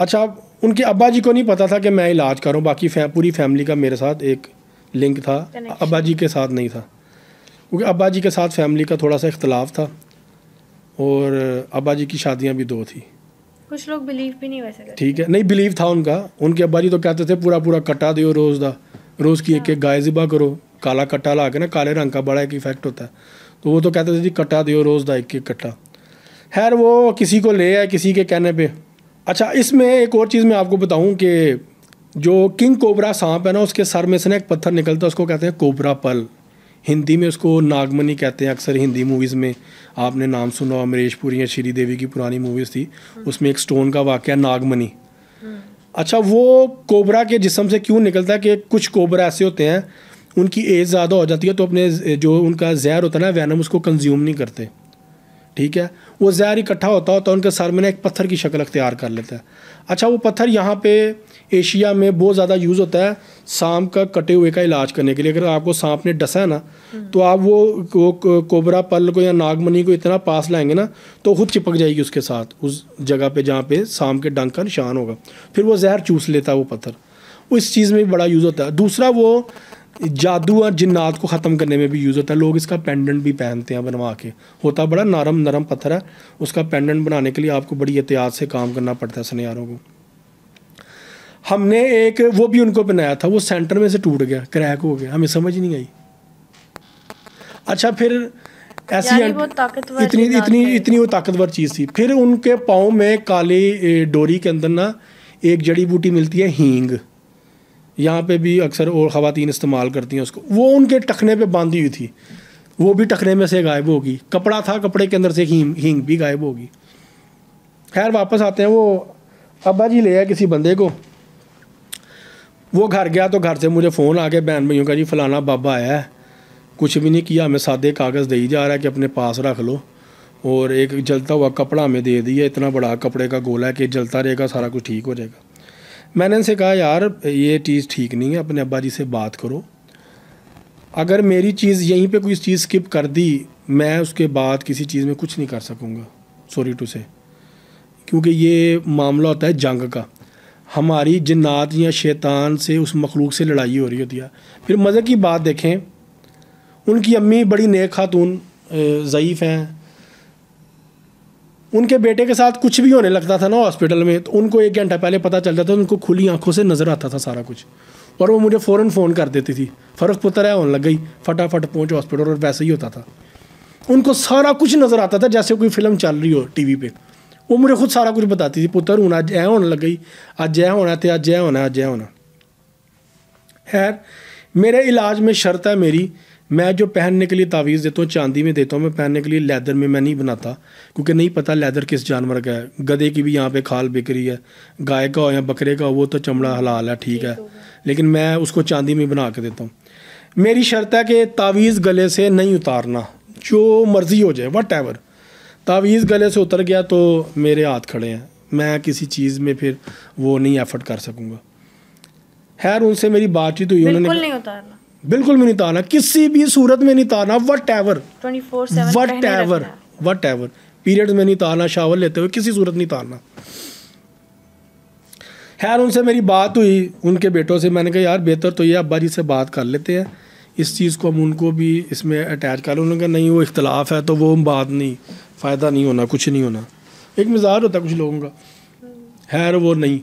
अच्छा उनके अब्बा जी को नहीं पता था कि मैं इलाज करूँ बाकी फै, पूरी फैमिली का मेरे साथ एक लिंक था अब्बा जी के साथ नहीं था क्योंकि अब्बा जी के साथ फैमिली का थोड़ा सा इख्तलाफ था और अब्बा जी की शादियाँ भी दो थी कुछ लोग बिलीव भी नहीं वैसे ठीक है नहीं बिलीव था उनका उनके अब्बा जी तो कहते थे पूरा पूरा कट्टा दियो रोज़ का रोज़ की एक एक हाँ। गाय जिबा करो काला कट्टा ला के ना काले रंग का बड़ा एक इफेक्ट होता है तो वो तो कहते थे जी कट्टा दियो रोज़ का एक एक कट्टा खैर वो किसी को ले आए किसी के कहने पर अच्छा इसमें एक और चीज़ मैं आपको बताऊं कि जो किंग कोबरा सांप है ना उसके सर में से ना एक पत्थर निकलता है उसको कहते हैं कोबरा पल हिंदी में उसको नागमनी कहते हैं अक्सर हिंदी मूवीज़ में आपने नाम सुना अमरीश पुरी या श्री देवी की पुरानी मूवीज़ थी उसमें एक स्टोन का वाक़ नागमनी अच्छा वो कोबरा के जिसम से क्यों निकलता है कि कुछ कोबरा ऐसे होते हैं उनकी एज ज़्यादा हो जाती है तो अपने जो उनका जहर होता है ना वैनम उसको कंज्यूम नहीं करते ठीक है वो ज़हर इकट्ठा होता होता है उनके सर में ना एक पत्थर की शक्ल अख्तियार कर लेता है अच्छा वो पत्थर यहाँ पे एशिया में बहुत ज़्यादा यूज़ होता है सांप का कटे हुए का इलाज करने के लिए अगर आपको सांप ने डसा है ना हम्म। तो आप वो वो कोबरा पल को या नागमनी को इतना पास लाएंगे ना तो खुद चिपक जाएगी उसके साथ उस जगह पे जहाँ पे सांप के डंग का निशान होगा फिर वो जहर चूस लेता है वो पत्थर इस चीज़ में भी बड़ा यूज़ होता है दूसरा वो जादू और जिन्नात को ख़त्म करने में भी यूज़ होता है लोग इसका पेंडेंट भी पहनते हैं बनवा के होता बड़ा नरम नरम पत्थर है उसका पेंडेंट बनाने के लिए आपको बड़ी एहतियात से काम करना पड़ता है सनियारों को हमने एक वो भी उनको बनाया था वो सेंटर में से टूट गया क्रैक हो गया हमें समझ नहीं आई अच्छा फिर ऐसी इतनी इतनी इतनी वो ताकतवर चीज़ थी फिर उनके पाँव में काली डोरी के अंदर ना एक जड़ी बूटी मिलती है हींग यहाँ पे भी अक्सर और ख़वातीन इस्तेमाल करती हैं उसको वो उनके टखने पे बांधी हुई थी वो भी टखने में से गायब होगी कपड़ा था कपड़े के अंदर से हींग हींग भी गायब होगी खैर वापस आते हैं वो अबा जी ले आए किसी बंदे को वो घर गया तो घर से मुझे फ़ोन आ गया बहन भाइयों का जी फ़लाना बाबा आया है कुछ भी नहीं किया हमें सादे कागज़ दे ही जा रहा है कि अपने पास रख लो और एक जलता हुआ कपड़ा हमें दे दिया इतना बड़ा कपड़े का गोला है कि जलता रहेगा सारा कुछ ठीक हो जाएगा मैंने उनसे कहा यार ये चीज़ ठीक नहीं है अपने अब्बा जी से बात करो अगर मेरी चीज़ यहीं पे कोई चीज़ स्किप कर दी मैं उसके बाद किसी चीज़ में कुछ नहीं कर सकूँगा सॉरी टू से क्योंकि ये मामला होता है जंग का हमारी जन्ात या शैतान से उस मखलूक से लड़ाई हो रही होती है फिर मज़े की बात देखें उनकी अम्मी बड़ी नेक खातून ज़यीफ़ हैं उनके बेटे के साथ कुछ भी होने लगता था ना हॉस्पिटल में तो उनको एक घंटा पहले पता चलता था उनको खुली आंखों से नज़र आता था सारा कुछ और वो मुझे फ़ौरन फ़ोन कर देती थी फ़र्क पुत्र है होने लग गई फटाफट पहुँच हॉस्पिटल और वैसे ही होता था उनको सारा कुछ नज़र आता था जैसे कोई फिल्म चल रही हो टी वी पर वो मुझे खुद सारा कुछ बताती थी पुत्र हूँ अज ऐ होने लग गई अज ऐ होना तो अज ऐ होना अज ऐ होना खैर मेरे इलाज में शर्त है मेरी मैं जो पहनने के लिए तावीज़ देता हूँ चांदी में देता हूँ मैं पहनने के लिए लेदर में मैं नहीं बनाता क्योंकि नहीं पता लेदर किस जानवर का है गधे की भी यहाँ पे खाल बिक रही है गाय का हो या बकरे का हो वो तो चमड़ा हलाल है ठीक है लेकिन मैं उसको चांदी में बना के देता हूँ मेरी शर्त है कि तावीज़ गले से नहीं उतारना जो मर्ज़ी हो जाए वट एवर तावीज़ गले से उतर गया तो मेरे हाथ खड़े हैं मैं किसी चीज़ में फिर वो नहीं एफर्ट कर सकूँगा खैर उनसे मेरी बातचीत हुई उन्होंने नहीं उतारना बिल्कुल भी नहीं ताना किसी भी सूरत में नहीं ताना whatever whatever whatever period में नहीं ताना शावर लेते हुए किसी सूरत नहीं ताना खैर उनसे मेरी बात हुई उनके बेटों से मैंने कहा यार बेहतर तो ये अब्बा जी से बात कर लेते हैं इस चीज़ को हम उनको भी इसमें अटैच कर उन्होंने कहा नहीं वो इख्तलाफ है तो वो बात नहीं फ़ायदा नहीं होना कुछ नहीं होना एक मिजाज होता कुछ लोगों का खैर वो नहीं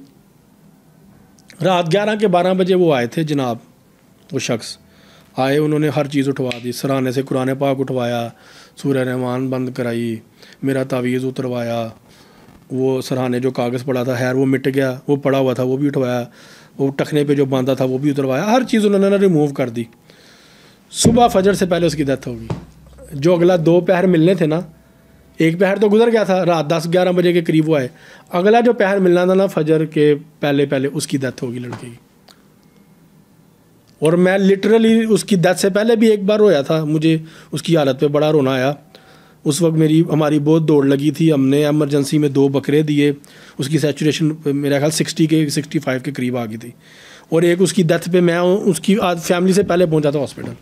रात ग्यारह के बारह बजे वो आए थे जनाब वो शख्स आए उन्होंने हर चीज़ उठवा दी सराहने से कुरान पाक उठवाया सूर्य रहमान बंद कराई मेरा तावीज़ उतरवाया वो सराहने जो कागज़ पड़ा था हैर वो मिट गया वो पड़ा हुआ था वो भी उठवाया वो टखने पे जो बांधा था वो भी उतरवाया हर चीज़ उन्होंने ना रिमूव कर दी सुबह फजर से पहले उसकी डेथ होगी जो अगला दो पहर मिलने थे ना एक पहर तो गुजर गया था रात दस ग्यारह बजे के करीब वो आए अगला जो पहर मिलना था ना फजर के पहले पहले उसकी डेथ होगी लड़के की और मैं लिटरली उसकी डेथ से पहले भी एक बार रोया था मुझे उसकी हालत पे बड़ा रोना आया उस वक्त मेरी हमारी बहुत दौड़ लगी थी हमने एमरजेंसी में दो बकरे दिए उसकी सेचुरेशन मेरा ख्याल सिक्सटी के सिक्सटी फाइव के करीब आ गई थी और एक उसकी डेथ पे मैं उसकी आज फैमिली से पहले पहुंचा था हॉस्पिटल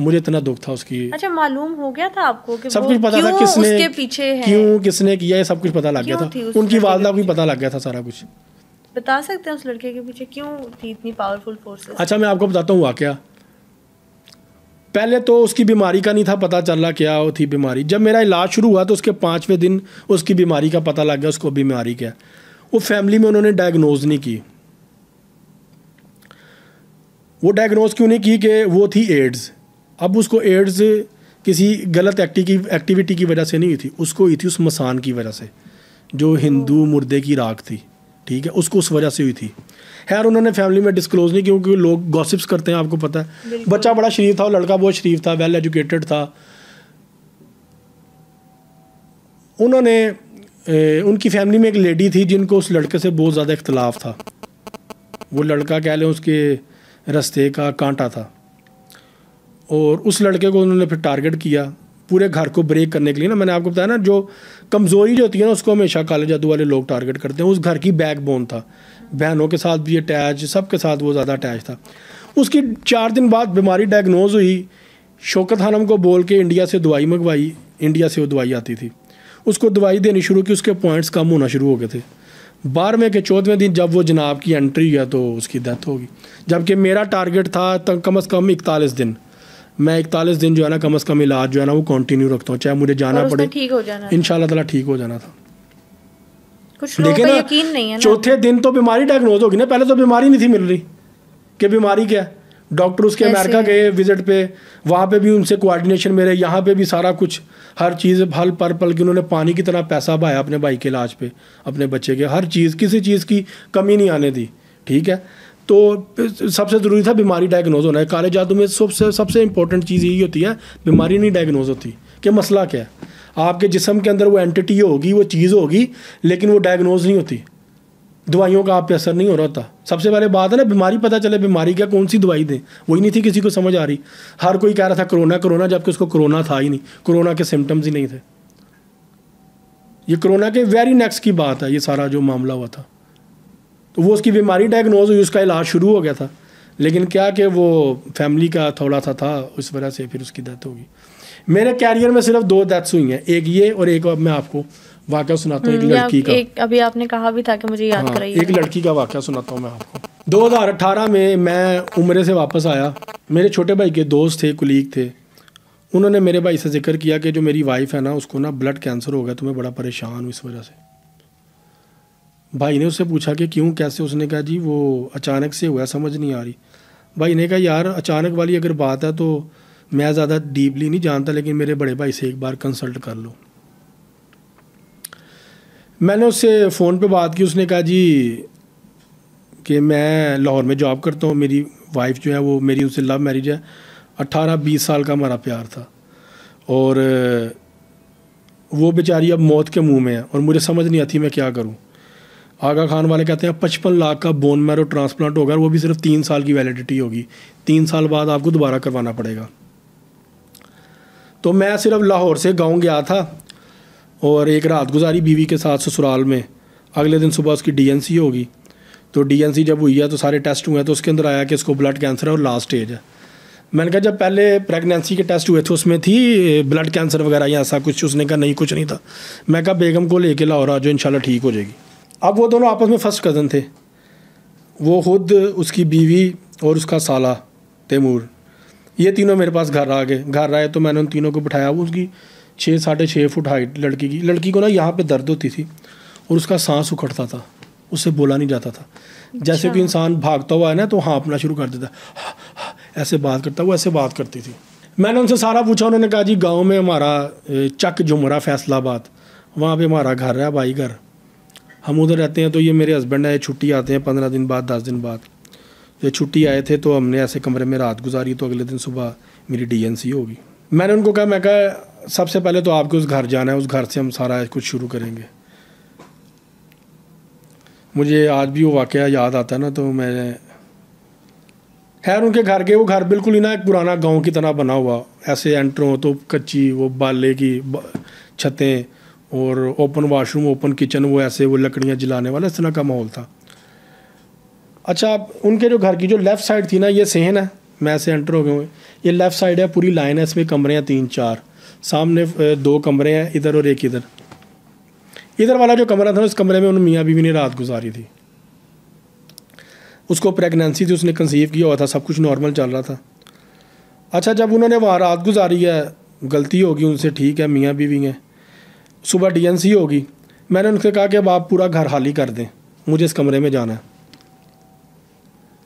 मुझे इतना दुख था उसकी अच्छा मालूम हो गया था आपको कि सब कुछ पता था किसने क्यों किसने किया ये सब कुछ पता लग गया था उनकी वालदा को पता लग गया था सारा कुछ बता सकते हैं उस लड़के के पीछे क्यों थी इतनी पावरफुल फोर्सेस अच्छा मैं आपको बताता हूँ वाक्य पहले तो उसकी बीमारी का नहीं था पता चल रहा क्या थी बीमारी जब मेरा इलाज शुरू हुआ तो उसके पाँचवें दिन उसकी बीमारी का पता लग गया उसको बीमारी क्या वो फैमिली में उन्होंने डायग्नोज नहीं की वो डायग्नोज क्यों नहीं की कि वो थी एड्स अब उसको एड्स किसी गलत एक्टि की एक्टिविटी की वजह से नहीं हुई थी उसको हुई थी उस मसान की वजह से जो हिंदू मुर्दे की राख थी ठीक है उसको उस वजह से हुई थी खैर उन्होंने फैमिली में डिस्क्लोज नहीं क्योंकि लोग गॉसिप्स करते हैं आपको पता है बच्चा बड़ा शरीफ था और लड़का बहुत शरीफ था वेल एजुकेटेड था उन्होंने ए, उनकी फैमिली में एक लेडी थी जिनको उस लड़के से बहुत ज़्यादा इख्तलाफ था वो लड़का कह लें उसके रस्ते का कांटा था और उस लड़के को उन्होंने फिर टारगेट किया पूरे घर को ब्रेक करने के लिए ना मैंने आपको बताया ना जो कमज़ोरी जो होती है ना उसको हमेशा काले जादू वाले लोग टारगेट करते हैं उस घर की बैक बोन था बहनों के साथ भी अटैच सब के साथ वो ज़्यादा अटैच था उसकी चार दिन बाद बीमारी डायग्नोज हुई शौकत खानम को बोल के इंडिया से दवाई मंगवाई इंडिया से वो दवाई आती थी उसको दवाई देनी शुरू की उसके पॉइंट्स कम होना शुरू हो गए थे बारहवें के चौदहवें दिन जब वो जनाब की एंट्री हुआ तो उसकी डेथ होगी जबकि मेरा टारगेट था कम अज़ कम इकतालीस दिन मैं इकतालीस दिन जो है ना कम अज़ कम इलाज जो है ना वो कंटिन्यू रखता हूँ चाहे मुझे जाना पड़े ठीक हो जाना इन शाला ठीक हो जाना था लेकिन चौथे दिन तो बीमारी डायग्नोज होगी ना पहले तो बीमारी नहीं थी मिल रही कि बीमारी क्या है डॉक्टर उसके अमेरिका गए विजिट पे वहाँ पे भी उनसे कोऑर्डिनेशन मेरे यहाँ पे भी सारा कुछ हर चीज़ हल पर पल की उन्होंने पानी की तरह पैसा बहाया अपने भाई के इलाज पे अपने बच्चे के हर चीज़ किसी चीज़ की कमी नहीं आने दी ठीक है तो सबसे ज़रूरी था बीमारी डायग्नोज होना है काले जादू में सबसे सबसे इंपॉर्टेंट चीज़ यही होती है बीमारी नहीं डायग्नोज होती कि मसला क्या है आपके जिसम के अंदर वो एंटिटी होगी वो चीज़ होगी लेकिन वो डायग्नोज नहीं होती दवाइयों का आप पे असर नहीं हो रहा था सबसे पहले बात है ना बीमारी पता चले बीमारी क्या कौन सी दवाई दें वही नहीं थी किसी को समझ आ रही हर कोई कह रहा था कोरोना कोरोना जबकि उसको कोरोना था ही नहीं कोरोना के सिम्टम्स ही नहीं थे ये कोरोना के वेरी नेक्स्ट की बात है ये सारा जो मामला हुआ था तो वो उसकी बीमारी डायग्नोज हुई उसका इलाज शुरू हो गया था लेकिन क्या कि वो फैमिली का थोड़ा सा था उस वजह से फिर उसकी डेथ होगी मेरे कैरियर में सिर्फ दो डेथ्स हुई हैं एक ये और एक अब मैं आपको वाक्य सुनाता हूँ एक हम्म, लड़की का एक अभी आपने कहा भी था कि मुझे याद हाँ, कराइए एक लड़की का वाक्य सुनाता हूँ मैं आपको 2018 में मैं उम्र से वापस आया मेरे छोटे भाई के दोस्त थे कुलीग थे उन्होंने मेरे भाई से जिक्र किया कि जो मेरी वाइफ है ना उसको ना ब्लड कैंसर हो गया तो मैं बड़ा परेशान हूँ इस वजह से भाई ने उससे पूछा कि क्यों कैसे उसने कहा जी वो अचानक से हुआ समझ नहीं आ रही भाई ने कहा यार अचानक वाली अगर बात है तो मैं ज़्यादा डीपली नहीं जानता लेकिन मेरे बड़े भाई से एक बार कंसल्ट कर लो मैंने उससे फ़ोन पे बात की उसने कहा जी कि मैं लाहौर में जॉब करता हूँ मेरी वाइफ जो है वो मेरी उनसे लव मैरिज है अट्ठारह बीस साल का हमारा प्यार था और वो बेचारी अब मौत के मुंह में है और मुझे समझ नहीं आती मैं क्या करूँ आगा खान वाले कहते हैं पचपन लाख का बोन मैरो ट्रांसप्लांट होगा वो भी सिर्फ तीन साल की वैलिडिटी होगी तीन साल बाद आपको दोबारा करवाना पड़ेगा तो मैं सिर्फ लाहौर से गाँव गया था और एक रात गुजारी बीवी के साथ ससुराल में अगले दिन सुबह उसकी डीएनसी होगी तो डीएनसी जब हुई है तो सारे टेस्ट हुए हैं तो उसके अंदर आया कि इसको ब्लड कैंसर है और लास्ट स्टेज है मैंने कहा जब पहले प्रेगनेंसी के टेस्ट हुए थे उसमें थी ब्लड कैंसर वगैरह या ऐसा कुछ उसने कहा नहीं कुछ नहीं था मैं कहा बेगम को लेके लाहौर आ जाओ इन ठीक हो जाएगी अब वो दोनों आपस में फ़र्स्ट कज़न थे वो खुद उसकी बीवी और उसका साला तैमूर ये तीनों मेरे पास घर आ गए घर आए तो मैंने उन तीनों को बिठाया वो उसकी छः साढ़े छः फुट हाइट लड़की की लड़की को ना यहाँ पे दर्द होती थी और उसका सांस उखड़ता था उससे बोला नहीं जाता था जैसे अच्छा। कि इंसान भागता हुआ है ना तो हाँपना शुरू कर देता ऐसे बात करता वो ऐसे बात करती थी मैंने उनसे सारा पूछा उन्होंने कहा जी गाँव में हमारा चक जुमरा फैसलाबाद वहाँ पर हमारा घर है भाई घर हम उधर रहते हैं तो ये मेरे हस्बैंड है छुट्टी आते हैं पंद्रह दिन बाद दस दिन बाद ये छुट्टी आए थे तो हमने ऐसे कमरे में रात गुजारी तो अगले दिन सुबह मेरी डीएनसी होगी मैंने उनको कहा मैं कहा सबसे पहले तो आपके उस घर जाना है उस घर से हम सारा कुछ शुरू करेंगे मुझे आज भी वो वाक़ याद आता है ना तो मैं खैर उनके घर के वो घर बिल्कुल ही ना एक पुराना गांव की तरह बना हुआ ऐसे एंट्रो तो कच्ची वो बाले की छतें और ओपन वाशरूम ओपन किचन वो ऐसे वो लकड़ियाँ जलाने वाला इस तरह का माहौल था अच्छा उनके जो घर की जो लेफ़्ट साइड थी ना ये सेहन है मैं ऐसे एंटर हो गए ये लेफ़्ट साइड है पूरी लाइन है इसमें कमरे हैं तीन चार सामने दो कमरे हैं इधर और एक इधर इधर वाला जो कमरा था उस कमरे में उन मियाँ बीवी ने रात गुजारी थी उसको प्रेगनेंसी थी उसने कंसीव किया हुआ था सब कुछ नॉर्मल चल रहा था अच्छा जब उन्होंने वहाँ रात गुजारी है गलती होगी उनसे ठीक है मियाँ बीवी हैं सुबह डीएनसी होगी मैंने उनसे कहा कि अब आप पूरा घर खाली कर दें मुझे इस कमरे में जाना है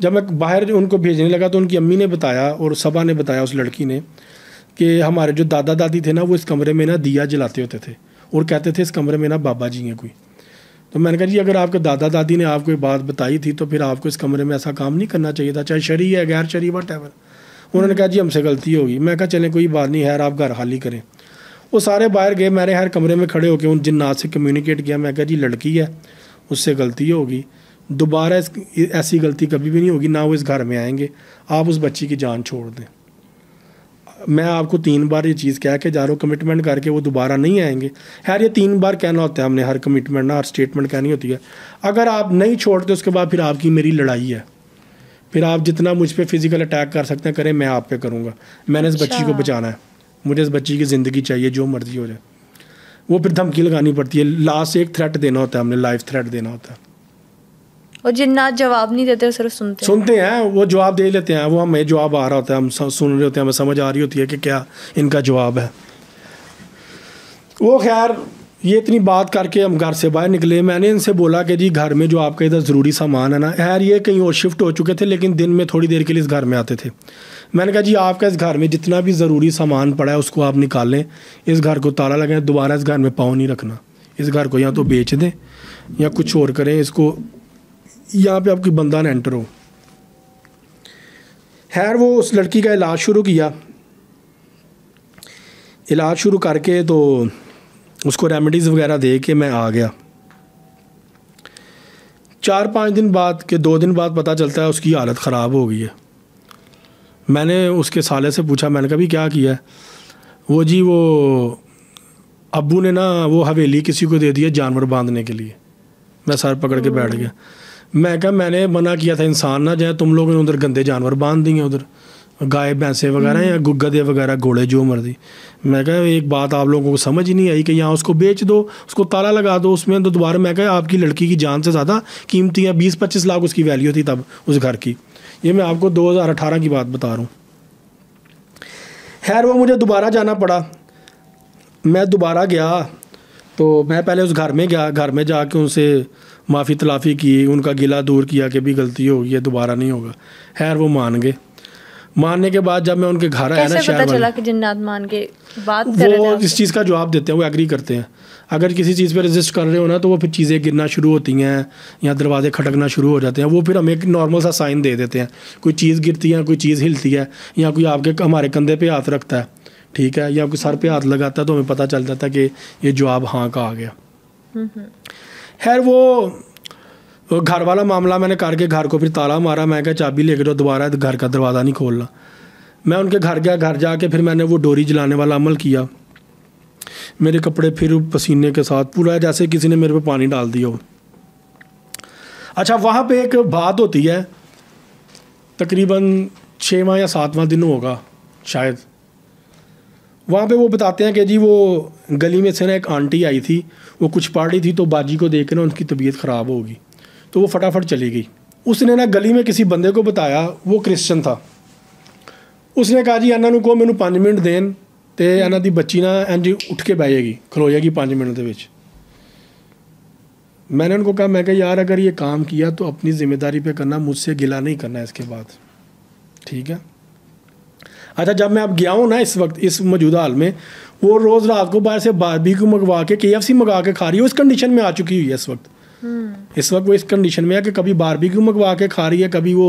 जब मैं बाहर उनको भेजने लगा तो उनकी अम्मी ने बताया और सभा ने बताया उस लड़की ने कि हमारे जो दादा दादी थे ना वो इस कमरे में ना दिया जलाते होते थे और कहते थे इस कमरे में ना बाबा जी हैं कोई तो मैंने कहा जी अगर आपके दादा दादी ने आपको ये बात बताई थी तो फिर आपको इस कमरे में ऐसा काम नहीं करना चाहिए था चाहे शरी है गैर शरी वट एवर उन्होंने कहा जी हमसे गलती होगी मैं कहा चलें कोई बात नहीं है आप घर खाली करें वो सारे बाहर गए मैंने हर कमरे में खड़े होकर उन जिन्नात से कम्युनिकेट किया मैं कहा जी लड़की है उससे गलती होगी दोबारा ऐसी गलती कभी भी नहीं होगी ना वो इस घर में आएंगे आप उस बच्ची की जान छोड़ दें मैं आपको तीन बार ये चीज़ कह के जा रहा हूँ कमिटमेंट करके वो दोबारा नहीं आएंगे खैर ये तीन बार कहना होता है हमने हर कमिटमेंट ना हर स्टेटमेंट कहनी होती है अगर आप नहीं छोड़ते उसके बाद फिर आपकी मेरी लड़ाई है फिर आप जितना मुझ पर फिज़िकल अटैक कर सकते हैं करें मैं आप पे करूँगा मैंने इस बच्ची को अच्छा। बचाना है मुझे इस बच्ची की ज़िंदगी चाहिए जो मर्जी हो जाए वो फिर धमकी लगानी पड़ती है लास्ट एक थ्रेट देना होता है हमने लाइफ थ्रेट देना होता है और जिन्ना जवाब नहीं देते सिर्फ सुनते हैं। सुनते हैं वो जवाब दे लेते हैं वो हमें जवाब आ रहा होता है हम सुन रहे होते हैं हमें समझ आ रही होती है कि क्या इनका जवाब है वो खैर ये इतनी बात करके हम घर से बाहर निकले मैंने इनसे बोला कि जी घर में जो आपका इधर ज़रूरी सामान है ना खैर ये कहीं और शिफ्ट हो चुके थे लेकिन दिन में थोड़ी देर के लिए इस घर में आते थे मैंने कहा जी आपका इस घर में जितना भी ज़रूरी सामान पड़ा है उसको आप निकाल लें इस घर को ताला लगाएं दोबारा इस घर में पाँव नहीं रखना इस घर को या तो बेच दें या कुछ और करें इसको यहाँ पे आपकी बंदा ना एंटर हो खैर वो उस लड़की का इलाज शुरू किया इलाज शुरू करके तो उसको रेमेडीज़ वगैरह दे के मैं आ गया चार पाँच दिन बाद के दो दिन बाद पता चलता है उसकी हालत ख़राब हो गई है मैंने उसके साले से पूछा मैंने कहा भी क्या किया है वो जी वो अबू ने ना वो हवेली किसी को दे दिया जानवर बांधने के लिए मैं सर पकड़ के बैठ गया मैं कहा मैंने मना किया था इंसान ना जाए तुम लोगों ने उधर गंदे जानवर बांध दिए उधर गाय भैंसे वगैरह या हम्म। गुगदे वगैरह घोड़े जो मर्जी मैं कहा एक बात आप लोगों को समझ ही नहीं आई कि यहाँ उसको बेच दो उसको ताला लगा दो उसमें तो दोबारा मैं कहा आपकी लड़की की जान से ज़्यादा कीमती है बीस पच्चीस लाख उसकी वैल्यू थी तब उस घर की ये मैं आपको 2018 की बात बता रहा हूँ खैर वो मुझे दोबारा जाना पड़ा मैं दोबारा गया तो मैं पहले उस घर में गया घर में जा उनसे माफ़ी तलाफ़ी की उनका गिला दूर किया कि भी गलती होगी दोबारा नहीं होगा खैर वो मान गए मानने के बाद जब मैं उनके घर आया ना शहर में कि मान के बात वो इस चीज़ का जवाब देते हैं वो एग्री करते हैं अगर किसी चीज़ पे रजिस्ट कर रहे हो ना तो वो फिर चीज़ें गिरना शुरू होती हैं या दरवाजे खटकना शुरू हो जाते हैं वो फिर हमें एक नॉर्मल सा साइन दे देते हैं कोई चीज़ गिरती है कोई चीज़ हिलती है या कोई आपके हमारे कंधे पर हाथ रखता है ठीक है या कोई सर पे हाथ लगाता है तो हमें पता चल जाता है कि ये जवाब हाँ का आ गया हम्म, हम्म। खैर वो घर वाला मामला मैंने करके घर को फिर ताला मारा मैं क्या चाबी लेकर दोबारा घर का दरवाज़ा नहीं खोलना मैं उनके घर गया घर जा फिर मैंने वो डोरी जलाने वाला अमल किया मेरे कपड़े फिर पसीने के साथ पूरा जैसे किसी ने मेरे पे पानी डाल दिया हो अच्छा वहाँ पे एक बात होती है तकरीबन छवा या सातवां दिन होगा शायद वहाँ पे वो बताते हैं कि जी वो गली में से ना एक आंटी आई थी वो कुछ पढ़ रही थी तो बाजी को देख ना उनकी तबीयत ख़राब होगी तो वो फटाफट चली गई उसने ना गली में किसी बंदे को बताया वो क्रिश्चन था उसने कहा जी ਇਹਨਾਂ कहो मैं पाँच मिनट देन तो ਤੇ की बच्ची ना एन जी उठ के ਬਹਿ जाएगी ਖਲੋ ਜਾਏਗੀ 5 ਮਿੰਟ मैंने उनको कहा मैं कहा यार अगर ये काम किया तो अपनी जिम्मेदारी पे करना मुझसे गिला नहीं करना इसके बाद ठीक है अच्छा जब मैं अब गया हूँ ना इस वक्त इस मौजूदा हाल में वो रोज़ रात को बाहर से बारबी को मंगवा के के एफ सी मंगा के खा रही है इस कंडीशन में आ चुकी हुई है इस वक्त हम्म। इस वक्त वो इस कंडीशन में है कि कभी बारबी क्यों मंगवा के खा रही है कभी वो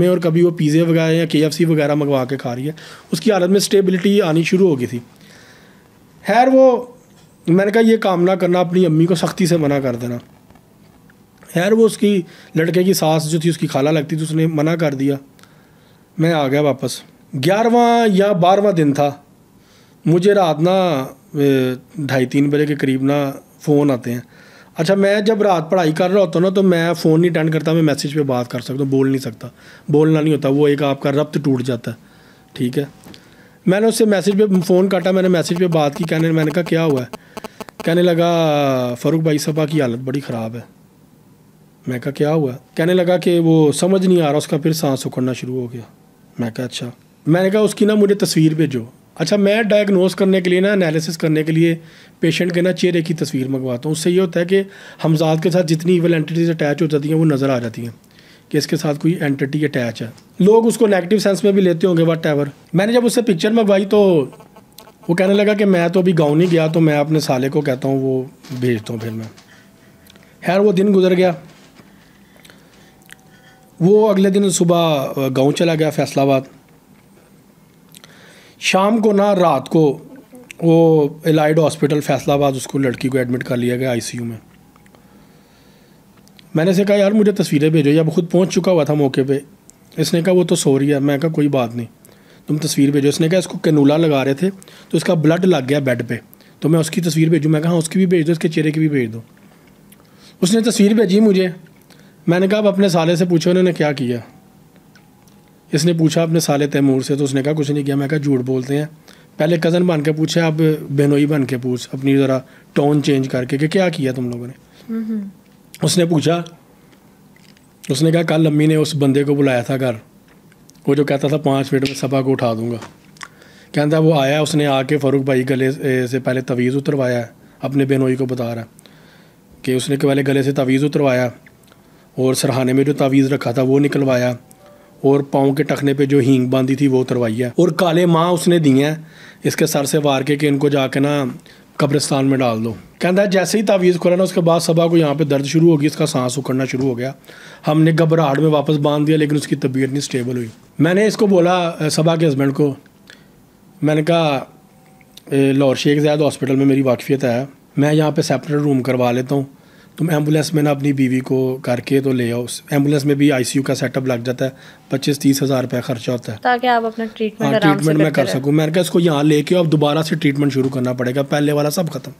में और कभी वो पिज़्ज़े वगैरह या के वगैरह मंगवा के खा रही है उसकी हालत में स्टेबिलिटी आनी शुरू हो गई थी खैर वो मैंने कहा ये काम ना करना अपनी अम्मी को सख्ती से मना कर देना खैर वो उसकी लड़के की सास जो थी उसकी खाला लगती थी उसने मना कर दिया मैं आ गया वापस ग्यारहवा या बारहवा दिन था मुझे रात ना ढाई तीन बजे के करीब ना फ़ोन आते हैं अच्छा मैं जब रात पढ़ाई कर रहा होता हूँ ना तो मैं फ़ोन नहीं अटेंड करता मैं मैसेज पे बात कर सकता हूँ बोल नहीं सकता बोलना नहीं होता वो एक आपका रब्त टूट जाता है ठीक है मैंने उससे मैसेज पे फ़ोन काटा मैंने मैसेज पे बात की कहने मैंने कहा क्या हुआ है कहने लगा फ़ारूक भाई साहबा की हालत बड़ी ख़राब है मैं कहा क्या हुआ कहने लगा कि वो समझ नहीं आ रहा उसका फिर सांस उखड़ना शुरू हो गया मैं कहा अच्छा मैंने कहा उसकी ना मुझे तस्वीर भेजो अच्छा मैं डायग्नोस करने के लिए ना एनालिसिस करने के लिए पेशेंट के ना चेहरे की तस्वीर मंगवाता हूँ उससे ये होता है कि हमजाद के साथ जितनी इवल एंटिटीज़ अटैच हो जाती हैं वो नज़र आ जाती हैं कि इसके साथ कोई एंटिटी अटैच है लोग उसको नेगेटिव सेंस में भी लेते होंगे वट एवर मैंने जब उससे पिक्चर मंगवाई तो वो कहने लगा कि मैं तो अभी गाँव नहीं गया तो मैं अपने साले को कहता हूँ वो भेजता हूँ फिर मैं खैर वो दिन गुजर गया वो अगले दिन सुबह गाँव चला गया फैसलाबाद शाम को ना रात को वो एलाइड हॉस्पिटल फैसलाबाद उसको लड़की को एडमिट कर लिया गया आईसीयू में मैंने से कहा यार मुझे तस्वीरें भेजो या खुद पहुंच चुका हुआ था मौके पे इसने कहा वो तो सो रही है मैं कहा कोई बात नहीं तुम तस्वीर भेजो इसने कहा इसको कैनूला लगा रहे थे तो इसका ब्लड लग गया बेड पर तो मैं उसकी तस्वीर भेजूँ मैं कहा हाँ, उसकी भी भेज दो उसके चेहरे की भी भेज दो उसने तस्वीर भेजी मुझे मैंने कहा अब अपने साले से पूछो उन्होंने क्या किया इसने पूछा अपने साले तैमूर से तो उसने कहा कुछ नहीं किया मैं कहा झूठ बोलते हैं पहले कज़न बन के पूछे अब बहनोई बन के पूछ अपनी ज़रा टोन चेंज करके कि क्या किया तुम लोगों ने उसने पूछा उसने कहा कल अम्मी ने उस बंदे को बुलाया था घर वो जो कहता था पाँच मिनट में सभा को उठा दूंगा कहता वो आया उसने आके फ़ारूक भाई गले से पहले तवीज़ उतरवाया अपने बेनोई को बता रहा कि उसने के पहले गले से तवीज़ उतरवाया और सरहाने में जो तवीज़ रखा था वो निकलवाया और पाँव के टखने पे जो हींग बांधी थी वो उतरवाई है और काले माँ उसने दी हैं इसके सर से वार के कि इनको जाके ना कब्रिस्तान में डाल दो कहता है जैसे ही तावीज़ खोला ना उसके बाद सभा को यहाँ पे दर्द शुरू होगी इसका सांस उखड़ना शुरू हो गया हमने घबराहट में वापस बांध दिया लेकिन उसकी तबीयत नहीं स्टेबल हुई मैंने इसको बोला सभा के हस्बैंड को मैंने कहा लाहौर शेख जैद हॉस्पिटल में मेरी वाकफियत है मैं यहाँ पर सेपरेट रूम करवा लेता हूँ तुम एम्बुलेंस में ना अपनी बीवी को करके तो ले आओ एम्बुलेंस में भी आईसीयू का सेटअप लग जाता है पच्चीस तीस हज़ार रुपया खर्चा होता है ताकि आप अपना ट्रीटमेंट हाँ ट्रीटमेंट मैं कर सकूँ मैंने कहा इसको यहाँ लेके अब दोबारा से ट्रीटमेंट शुरू करना पड़ेगा पहले वाला सब ख़त्म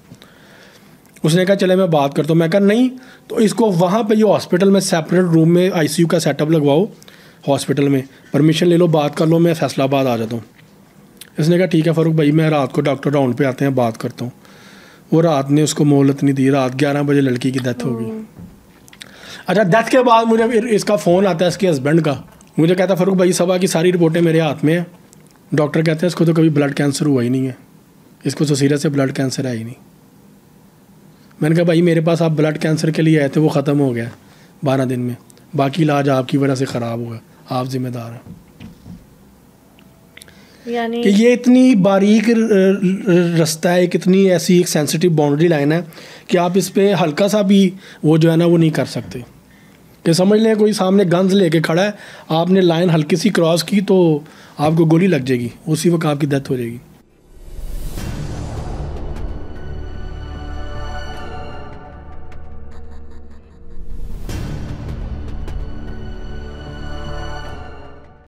उसने कहा चले मैं बात करता हूँ मैं कहा नहीं तो इसको वहाँ पर ये हॉस्पिटल में सेपरेट रूम में यू का सेटअप लगवाओ हॉस्पिटल में परमिशन ले लो बात कर लो मैं फैसलाबाद आ जाता हूँ इसने कहा ठीक है फ़ारूक भाई मैं रात को डॉक्टर राउंड पे आते हैं बात करता हूँ वो रात ने उसको मोहलत नहीं दी रात ग्यारह बजे लड़की की डेथ हो गई हम्म। अच्छा डेथ के बाद मुझे इसका फ़ोन आता है इसके हस्बैंड का मुझे कहता फ़ारूक भाई सभा की सारी रिपोर्टें मेरे हाथ में हैं डॉक्टर कहते हैं इसको तो कभी ब्लड कैंसर हुआ ही नहीं है इसको तो सीरियस है ब्लड कैंसर है ही नहीं मैंने कहा भाई मेरे पास आप ब्लड कैंसर के लिए आए थे वो ख़त्म हो गया बारह दिन में बाकी इलाज आपकी वजह से ख़राब हुआ आप ज़िम्मेदार हैं कि ये इतनी बारीक रास्ता है कितनी ऐसी एक सेंसिटिव बाउंड्री लाइन है कि आप इस पर हल्का सा भी वो जो है ना वो नहीं कर सकते कि समझ लें कोई सामने गन्स लेके खड़ा है आपने लाइन हल्की सी क्रॉस की तो आपको गोली लग जाएगी उसी वक्त आपकी डेथ हो जाएगी